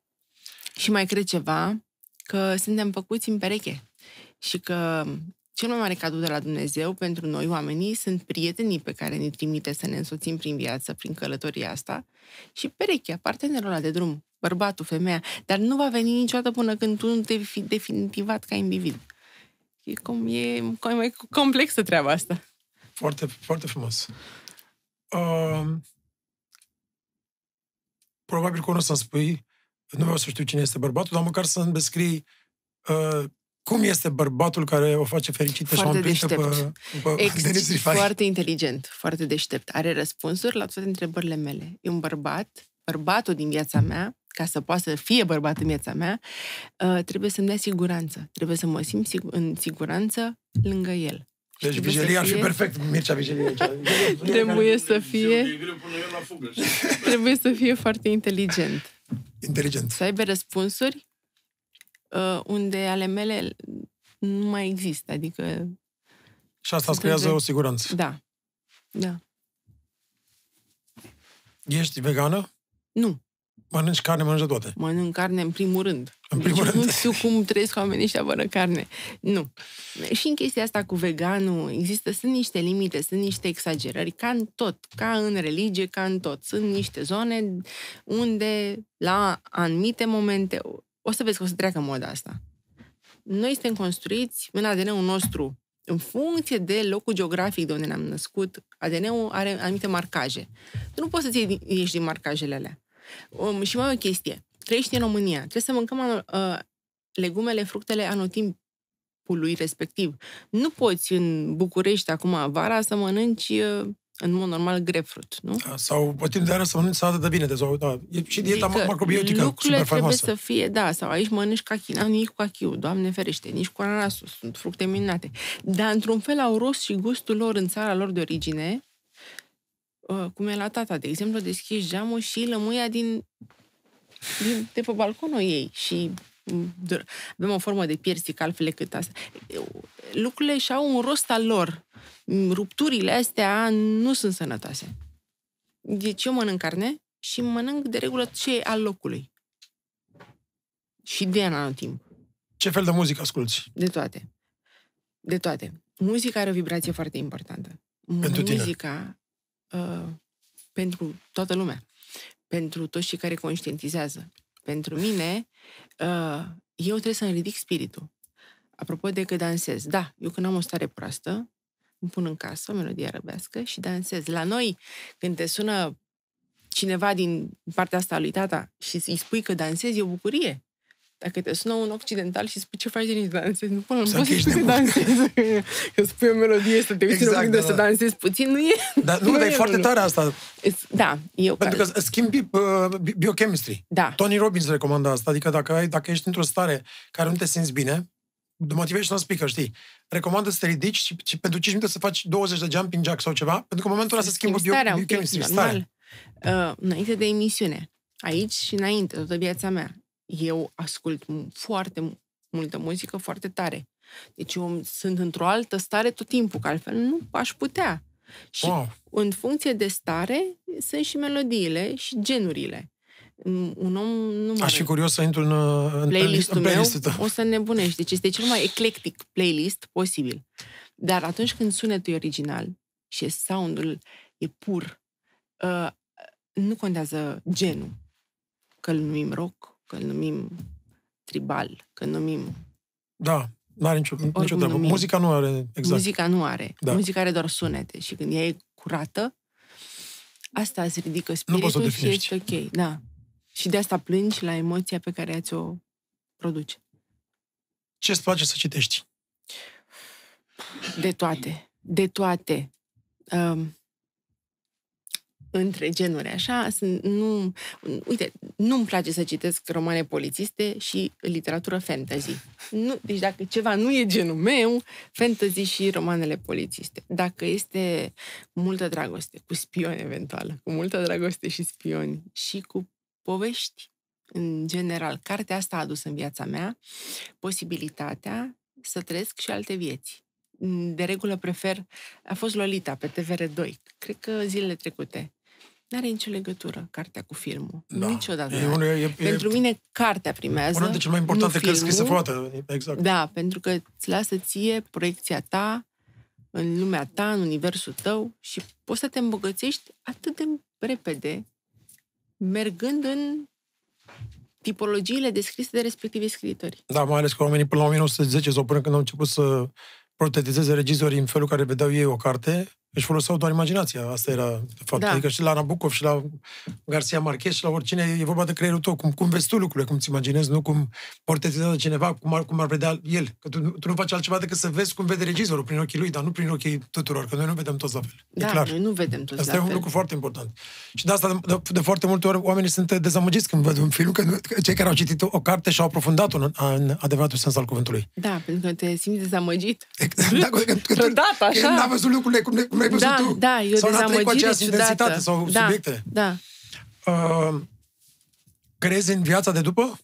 Și mai cred ceva, că suntem făcuți în pereche. Și că cel mai mare cadou de la Dumnezeu pentru noi oamenii sunt prietenii pe care ne trimite să ne însoțim prin viață, prin călătoria asta și perechea, partenerul ăla de drum, bărbatul, femeia, dar nu va veni niciodată până când tu nu te fi definitivat ca individ. E, cum, e, cum, e mai complexă treaba asta. Foarte, foarte frumos. Uh, probabil că o să-mi spui, nu vreau să știu cine este bărbatul, dar măcar să-mi descrii uh, cum este bărbatul care o face fericită foarte și o pe, pe Ex- Denis Rifai? Foarte inteligent, foarte deștept. Are răspunsuri la toate întrebările mele. E un bărbat, bărbatul din viața mea, ca să poată să fie bărbat în viața mea, uh, trebuie să-mi dea siguranță. Trebuie să mă simt în siguranță lângă el. Deci vigilia ar fi perfect, Mircea Vigilia. trebuie să fie... trebuie să fie foarte inteligent. Inteligent. Să aibă răspunsuri uh, unde ale mele nu mai există, adică... Și asta îți creează o siguranță. Da. Da. Ești vegană? Nu. Mănânci carne, mănânci de toate. Mănânc carne în primul rând. În deci primul deci, rând. Nu știu cum trăiesc oamenii ăștia fără carne. Nu. Și în chestia asta cu veganul, există, sunt niște limite, sunt niște exagerări, ca în tot, ca în religie, ca în tot. Sunt niște zone unde, la anumite momente, o să vezi că o să treacă moda asta. Noi suntem construiți în ADN-ul nostru în funcție de locul geografic de unde ne-am născut, ADN-ul are anumite marcaje. Nu poți să ieși din marcajele alea. Um, și mai o chestie. Trăiești în România. Trebuie să mâncăm uh, legumele, fructele anotimpului respectiv. Nu poți în București acum vara să mănânci uh, în mod normal grapefruit, nu? Sau pe timp de să mănânci salată de bine, de zau, da. E și dieta adică macrobiotică lucrurile super trebuie să fie, da, sau aici mănânci cachina, nici cu cachiu, doamne ferește, nici cu ananasul, sunt fructe minunate. Dar într-un fel au rost și gustul lor în țara lor de origine, Ă, cum e la tata, de exemplu, deschizi geamul și lămâia din, din de pe balconul ei și avem o formă de piersic altfel decât asta. Lucrurile și-au un rost al lor. Rupturile astea nu sunt sănătoase. Deci eu mănânc carne și mănânc de regulă ce e al locului. Și de anotimp. Ce fel de muzică asculți? De toate. De toate. Muzica are o vibrație foarte importantă. Pentru muzica, tine. Uh, pentru toată lumea, pentru toți cei care conștientizează. Pentru mine, uh, eu trebuie să-mi ridic spiritul. Apropo de că dansez, da, eu când am o stare proastă, îmi pun în casă o melodie arabească și dansez. La noi, când te sună cineva din partea asta lui tata și îi spui că dansezi, e o bucurie dacă te sună un occidental și spui ce faci din dansezi, nu până nu poți să dansezi. Că spui o melodie, să te uiți exact, da, să da. dansezi puțin, nu e... Da, nu, nu dar e, e foarte tare asta. Da, eu Pentru că, că schimbi uh, biochemistry. Da. Tony Robbins recomandă asta, adică dacă, ai, dacă ești într-o stare care nu te simți bine, de motivation speaker, știi? Recomandă să te ridici și, și pentru 5 minute să faci 20 de jumping jacks sau ceva, pentru că în momentul ăla se schimbă bio, biochemistry, starea. Uh, înainte de emisiune, aici și înainte, toată viața mea eu ascult foarte multă muzică, foarte tare. Deci eu sunt într-o altă stare tot timpul, că altfel nu aș putea. Și wow. în funcție de stare sunt și melodiile și genurile. Un om nu mai. Aș fi curios să intru în, în playlistul, playlist meu. O să nebunești. Deci este cel mai eclectic playlist posibil. Dar atunci când sunetul e original și soundul e pur, uh, nu contează genul. Că îl numim rock, că îl numim tribal, că numim... Da, nu are nicio, nicio treabă. Numim. Muzica nu are, exact. Muzica nu are. Da. Muzica are doar sunete și când ea e curată, asta îți ridică spiritul nu și ești ok. Da. Și de asta plângi la emoția pe care ți-o produce. Ce îți place să citești? De toate. De toate. Um, între genuri, așa, sunt, nu, uite, nu-mi place să citesc romane polițiste și literatură fantasy. Nu, deci dacă ceva nu e genul meu, fantasy și romanele polițiste. Dacă este multă dragoste, cu spioni eventual, cu multă dragoste și spioni și cu povești, în general, cartea asta a adus în viața mea posibilitatea să trăiesc și alte vieți de regulă prefer, a fost Lolita pe TVR2, cred că zilele trecute. Nu are nicio legătură cartea cu filmul. Da. Niciodată. E, e, e, pentru mine, cartea primează. Una dintre cele mai importante cărți scrise vreodată. Exact. Da, pentru că îți lasă ție proiecția ta în lumea ta, în universul tău și poți să te îmbogățești atât de repede, mergând în tipologiile descrise de respectivii scriitori. Da, mai ales că oamenii până la 1910 sau până când au început să protetizeze regizorii în felul care vedeau ei o carte, își foloseau doar imaginația. Asta era, de fapt. Da. Adică și la Nabucov, și la Garcia Marquez, și la oricine, e vorba de creierul tău, cum, cum vezi tu lucrurile, cum ți imaginezi, nu cum portretează cineva, cum ar, cum ar vedea el. Că tu, tu nu faci altceva decât să vezi cum vede regizorul prin ochii lui, dar nu prin ochii tuturor, că noi nu vedem toți la fel. Da, e clar. noi nu vedem toți asta la e un lucru foarte important. Și de asta, de, de, foarte multe ori, oamenii sunt dezamăgiți când văd un film, că, nu, că cei care au citit o carte și-au aprofundat în, în adevăratul sens al cuvântului. Da, pentru că te simți dezamăgit. Da, că, că, că, că, că, că, că, că, că, că, că, ai văzut da, tu. Da, eu sau n-a cu aceeași ciudată. intensitate sau da, subiecte. Da. Uh, crezi în viața de după?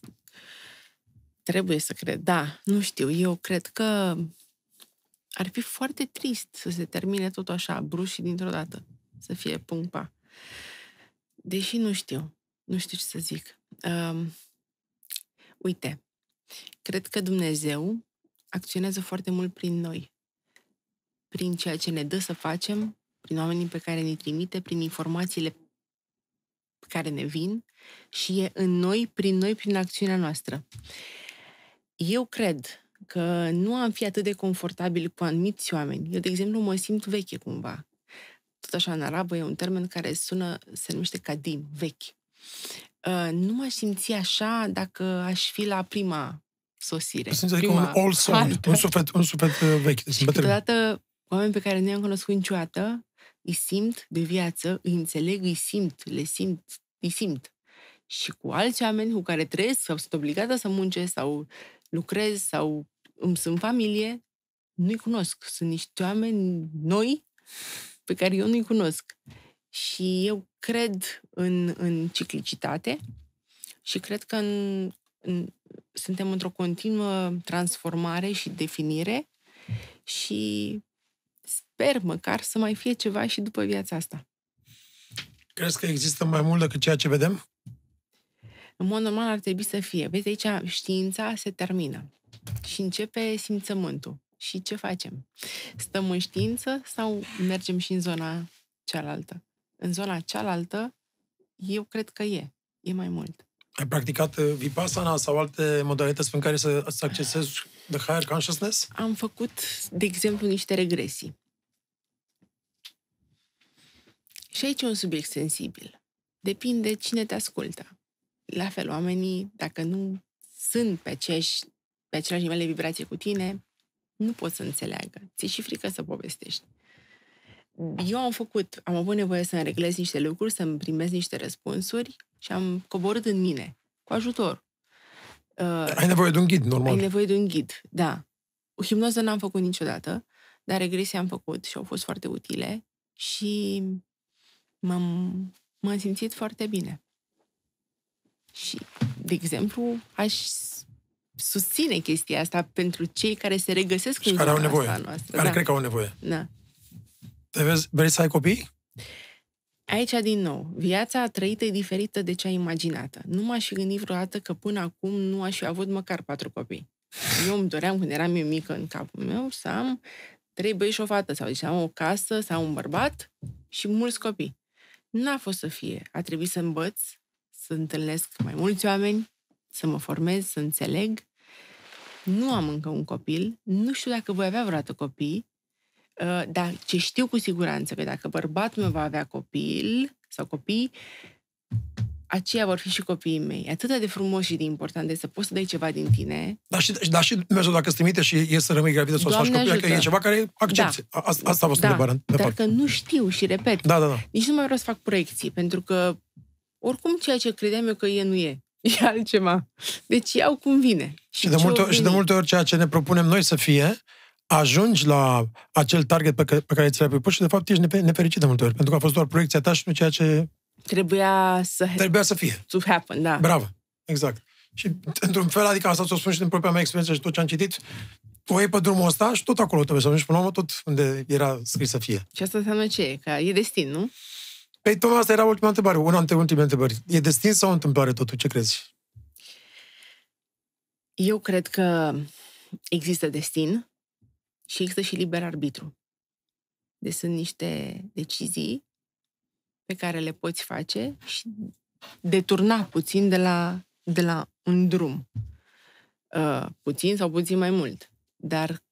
Trebuie să cred, da. Nu știu, eu cred că ar fi foarte trist să se termine tot așa, brusc și dintr-o dată. Să fie pumpa. Deși nu știu. Nu știu ce să zic. Uh, uite, cred că Dumnezeu acționează foarte mult prin noi prin ceea ce ne dă să facem, prin oamenii pe care ne trimite, prin informațiile care ne vin și e în noi, prin noi, prin acțiunea noastră. Eu cred că nu am fi atât de confortabil cu anumiți oameni. Eu, de exemplu, mă simt veche cumva. Tot așa, în arabă e un termen care sună, se numește cadim, vechi. Uh, nu m-aș simți așa dacă aș fi la prima sosire. Simți adică, prima... un old soul, un suflet, un suflet uh, vechi. Și câteodată Oameni pe care nu i-am cunoscut niciodată, îi simt de viață, îi înțeleg, îi simt, le simt, îi simt. Și cu alți oameni cu care trăiesc sau sunt obligată să muncesc sau lucrez sau îmi sunt familie, nu-i cunosc. Sunt niște oameni noi pe care eu nu-i cunosc. Și eu cred în, în ciclicitate și cred că în, în, suntem într-o continuă transformare și definire și sper măcar să mai fie ceva și după viața asta. Crezi că există mai mult decât ceea ce vedem? În mod normal ar trebui să fie. Vezi, aici știința se termină și începe simțământul. Și ce facem? Stăm în știință sau mergem și în zona cealaltă? În zona cealaltă, eu cred că e. E mai mult. Ai practicat uh, Vipassana sau alte modalități prin care să, să accesezi the higher consciousness? Am făcut, de exemplu, niște regresii. Și aici e un subiect sensibil. Depinde cine te ascultă. La fel, oamenii, dacă nu sunt pe, aceeași, pe același nivel de vibrație cu tine, nu pot să înțeleagă. Ți-e și frică să povestești. Eu am făcut, am avut nevoie să înreglez niște lucruri, să-mi primez niște răspunsuri și am coborât în mine, cu ajutor. Uh, ai nevoie de un ghid, normal. Ai nevoie de un ghid, da. O hipnoză n-am făcut niciodată, dar regresii am făcut și au fost foarte utile și m-am, m-am simțit foarte bine. Și, de exemplu, aș susține chestia asta pentru cei care se regăsesc și în care au nevoie. noastră. Care da. cred că au nevoie. Da. Te vezi, vrei să ai copii? Aici, din nou, viața a trăită e diferită de cea imaginată. Nu m-aș fi gândit vreodată că până acum nu aș fi avut măcar patru copii. Eu îmi doream, când eram eu mică în capul meu, să am trei băieți și o fată, sau deci, am o casă, sau un bărbat și mulți copii. N-a fost să fie. A trebuit să învăț, să întâlnesc mai mulți oameni, să mă formez, să înțeleg. Nu am încă un copil, nu știu dacă voi avea vreodată copii, uh, dar ce știu cu siguranță că dacă bărbatul meu va avea copil sau copii, aceia vor fi și copiii mei. Atât de frumos și de important de să poți să dai ceva din tine. Dar și, da și Dumnezeu, dacă îți și e să rămâi gravidă sau să faci copii, că e ceva care accepti. Da. Asta, asta a fost da. întrebarea. dar fapt. că nu știu și repet. Da, da, da. Nici nu mai vreau să fac proiecții, pentru că oricum ceea ce credeam eu că e, nu e. E altceva. Deci iau cum vine. Și, și, de, multe, și de multe ori ceea ce ne propunem noi să fie, ajungi la acel target pe care, pe care ți l-ai pus și de fapt ești nefericit de multe ori, pentru că a fost doar proiecția ta și nu ceea ce Trebuia să... Trebuia să fie. To happen, da. Bravo, exact. Și într-un fel, adică asta ți-o spun și din propria mea experiență și tot ce am citit, o iei pe drumul ăsta și tot acolo trebuie să ajungi până la urmă, tot unde era scris să fie. Și asta înseamnă ce? Că e destin, nu? Păi, tocmai asta era ultima întrebare, una dintre ultimele întrebări. E destin sau întâmplare totul? Ce crezi? Eu cred că există destin și există și liber arbitru. Deci sunt niște decizii pe care le poți face și deturna puțin de la, de la un drum. Uh, puțin sau puțin mai mult. Dar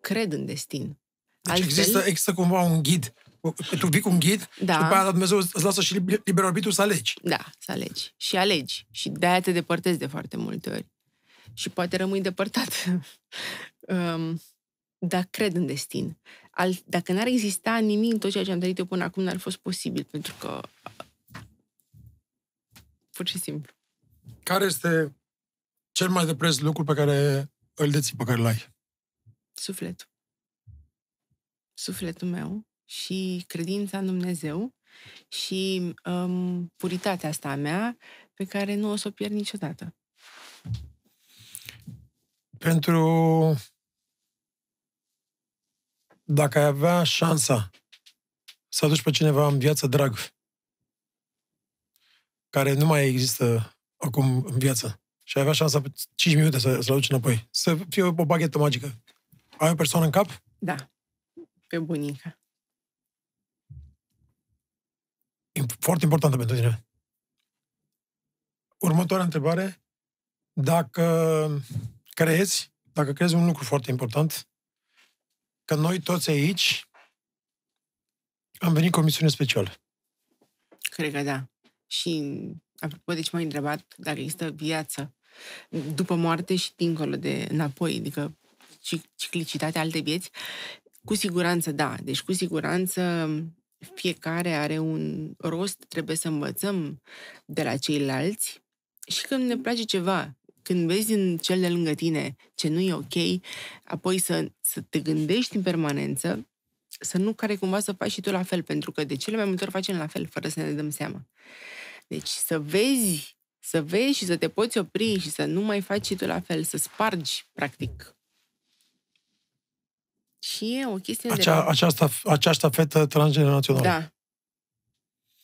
cred în destin. Deci Altfel, există, există cumva un ghid. Tu vii cu un ghid da. și după aia Dumnezeu îți lasă și liber arbitru să alegi. Da, să alegi. Și alegi. Și de-aia te depărtezi de foarte multe ori. Și poate rămâi depărtat. um, dar cred în destin al, dacă n-ar exista nimic, tot ceea ce am trăit eu până acum n-ar fi fost posibil, pentru că pur și simplu. Care este cel mai de preț lucru pe care îl deții, pe care îl ai? Sufletul. Sufletul meu și credința în Dumnezeu și um, puritatea asta a mea pe care nu o să o pierd niciodată. Pentru dacă ai avea șansa să aduci pe cineva în viață drag, care nu mai există acum în viață, și ai avea șansa 5 minute să, să-l aduci înapoi, să fie o baghetă magică, ai o persoană în cap? Da. Pe bunica. Foarte importantă pentru tine. Următoarea întrebare. Dacă crezi, dacă crezi un lucru foarte important, că noi toți aici am venit cu o misiune specială. Cred că da. Și, apropo, deci m-ai întrebat dacă există viață după moarte și dincolo de înapoi, adică ciclicitatea alte vieți. Cu siguranță, da. Deci, cu siguranță, fiecare are un rost, trebuie să învățăm de la ceilalți și când ne place ceva, când vezi în cel de lângă tine ce nu e ok, apoi să, să te gândești în permanență, să nu care cumva să faci și tu la fel, pentru că de cele mai multe ori facem la fel, fără să ne dăm seama. Deci să vezi, să vezi și să te poți opri și să nu mai faci și tu la fel, să spargi, practic, și e o chestie Acea, de... Aceasta, aceasta fetă transgenerațională. Da,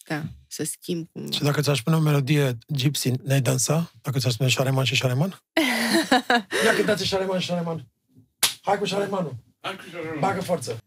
da, să schimb cumva. Și dacă ți-aș pune o melodie gypsy, ne-ai dansa? Dacă ți-aș spune șareman și șareman? Ia cântați șareman și șareman. Hai cu șaremanul. Bagă forță.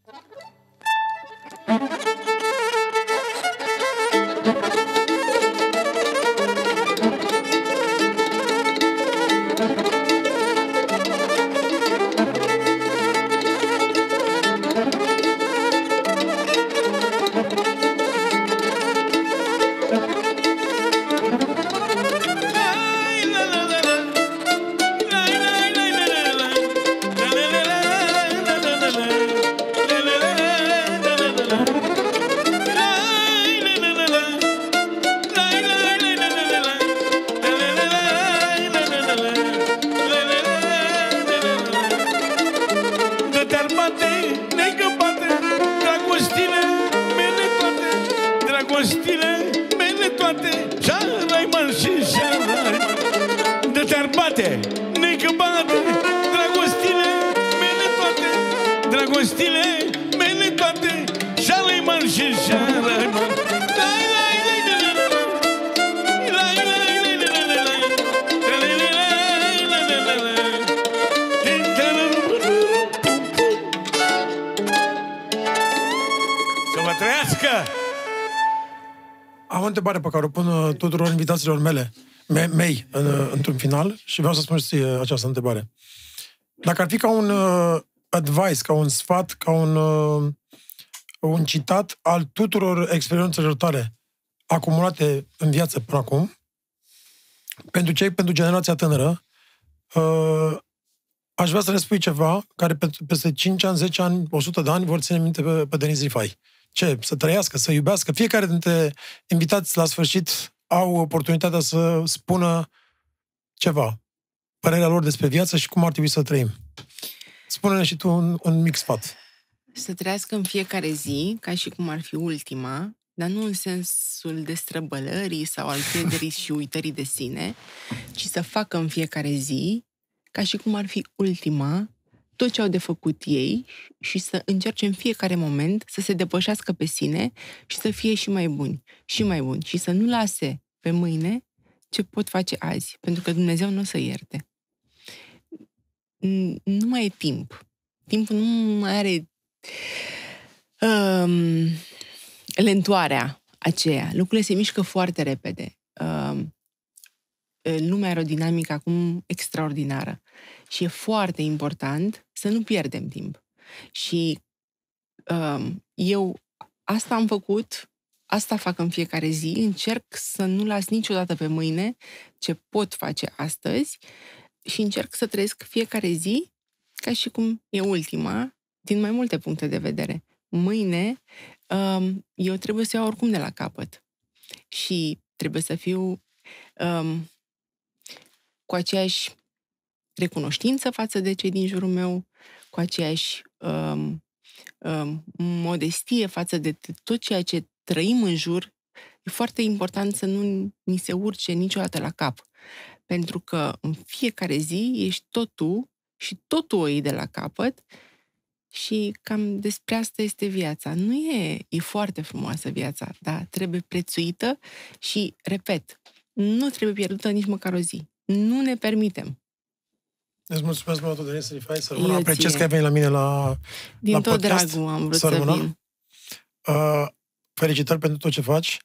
angajaților mele, me, mei, în, într-un final și vreau să spun și această întrebare. Dacă ar fi ca un uh, advice, ca un sfat, ca un, uh, un citat al tuturor experiențelor tale acumulate în viață până acum, pentru cei, pentru generația tânără, uh, aș vrea să ne spui ceva care peste 5 ani, 10 ani, 100 de ani vor ține minte pe, pe Denis Rifai. Ce? Să trăiască, să iubească. Fiecare dintre invitați la sfârșit au oportunitatea să spună ceva, părerea lor despre viață și cum ar trebui să trăim. Spune-ne și tu un, un mic sfat. Să trăiască în fiecare zi, ca și cum ar fi ultima, dar nu în sensul destrăbălării sau al pierderii și uitării de sine, ci să facă în fiecare zi, ca și cum ar fi ultima, tot ce au de făcut ei și să încerce în fiecare moment să se depășească pe sine și să fie și mai buni, și mai buni și să nu lase pe mâine ce pot face azi, pentru că Dumnezeu nu o să ierte. Nu mai e timp. Timpul nu mai are um, lentoarea aceea. Lucrurile se mișcă foarte repede. Um, lumea dinamică acum extraordinară. Și e foarte important să nu pierdem timp. Și uh, eu asta am făcut, asta fac în fiecare zi, încerc să nu las niciodată pe mâine ce pot face astăzi și încerc să trăiesc fiecare zi ca și cum e ultima, din mai multe puncte de vedere. Mâine um, eu trebuie să iau oricum de la capăt și trebuie să fiu um, cu aceeași recunoștință față de cei din jurul meu, cu aceeași um, um, modestie față de tot ceea ce trăim în jur. E foarte important să nu ni se urce niciodată la cap, pentru că în fiecare zi ești tot tu și tot tu o iei de la capăt și cam despre asta este viața. Nu e, e foarte frumoasă viața, dar trebuie prețuită și, repet, nu trebuie pierdută nici măcar o zi. Nu ne permitem Îți mulțumesc mult, Dorin să rămână. Apreciez că ai venit la mine la Din la tot podcast. dragul am vrut să, să vin. Uh, felicitări pentru tot ce faci.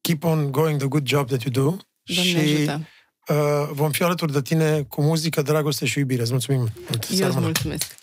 Keep on going the good job that you do. Doamne și ajută. Uh, vom fi alături de tine cu muzică, dragoste și iubire. Îți mulțumim mult. Eu îți mulțumesc.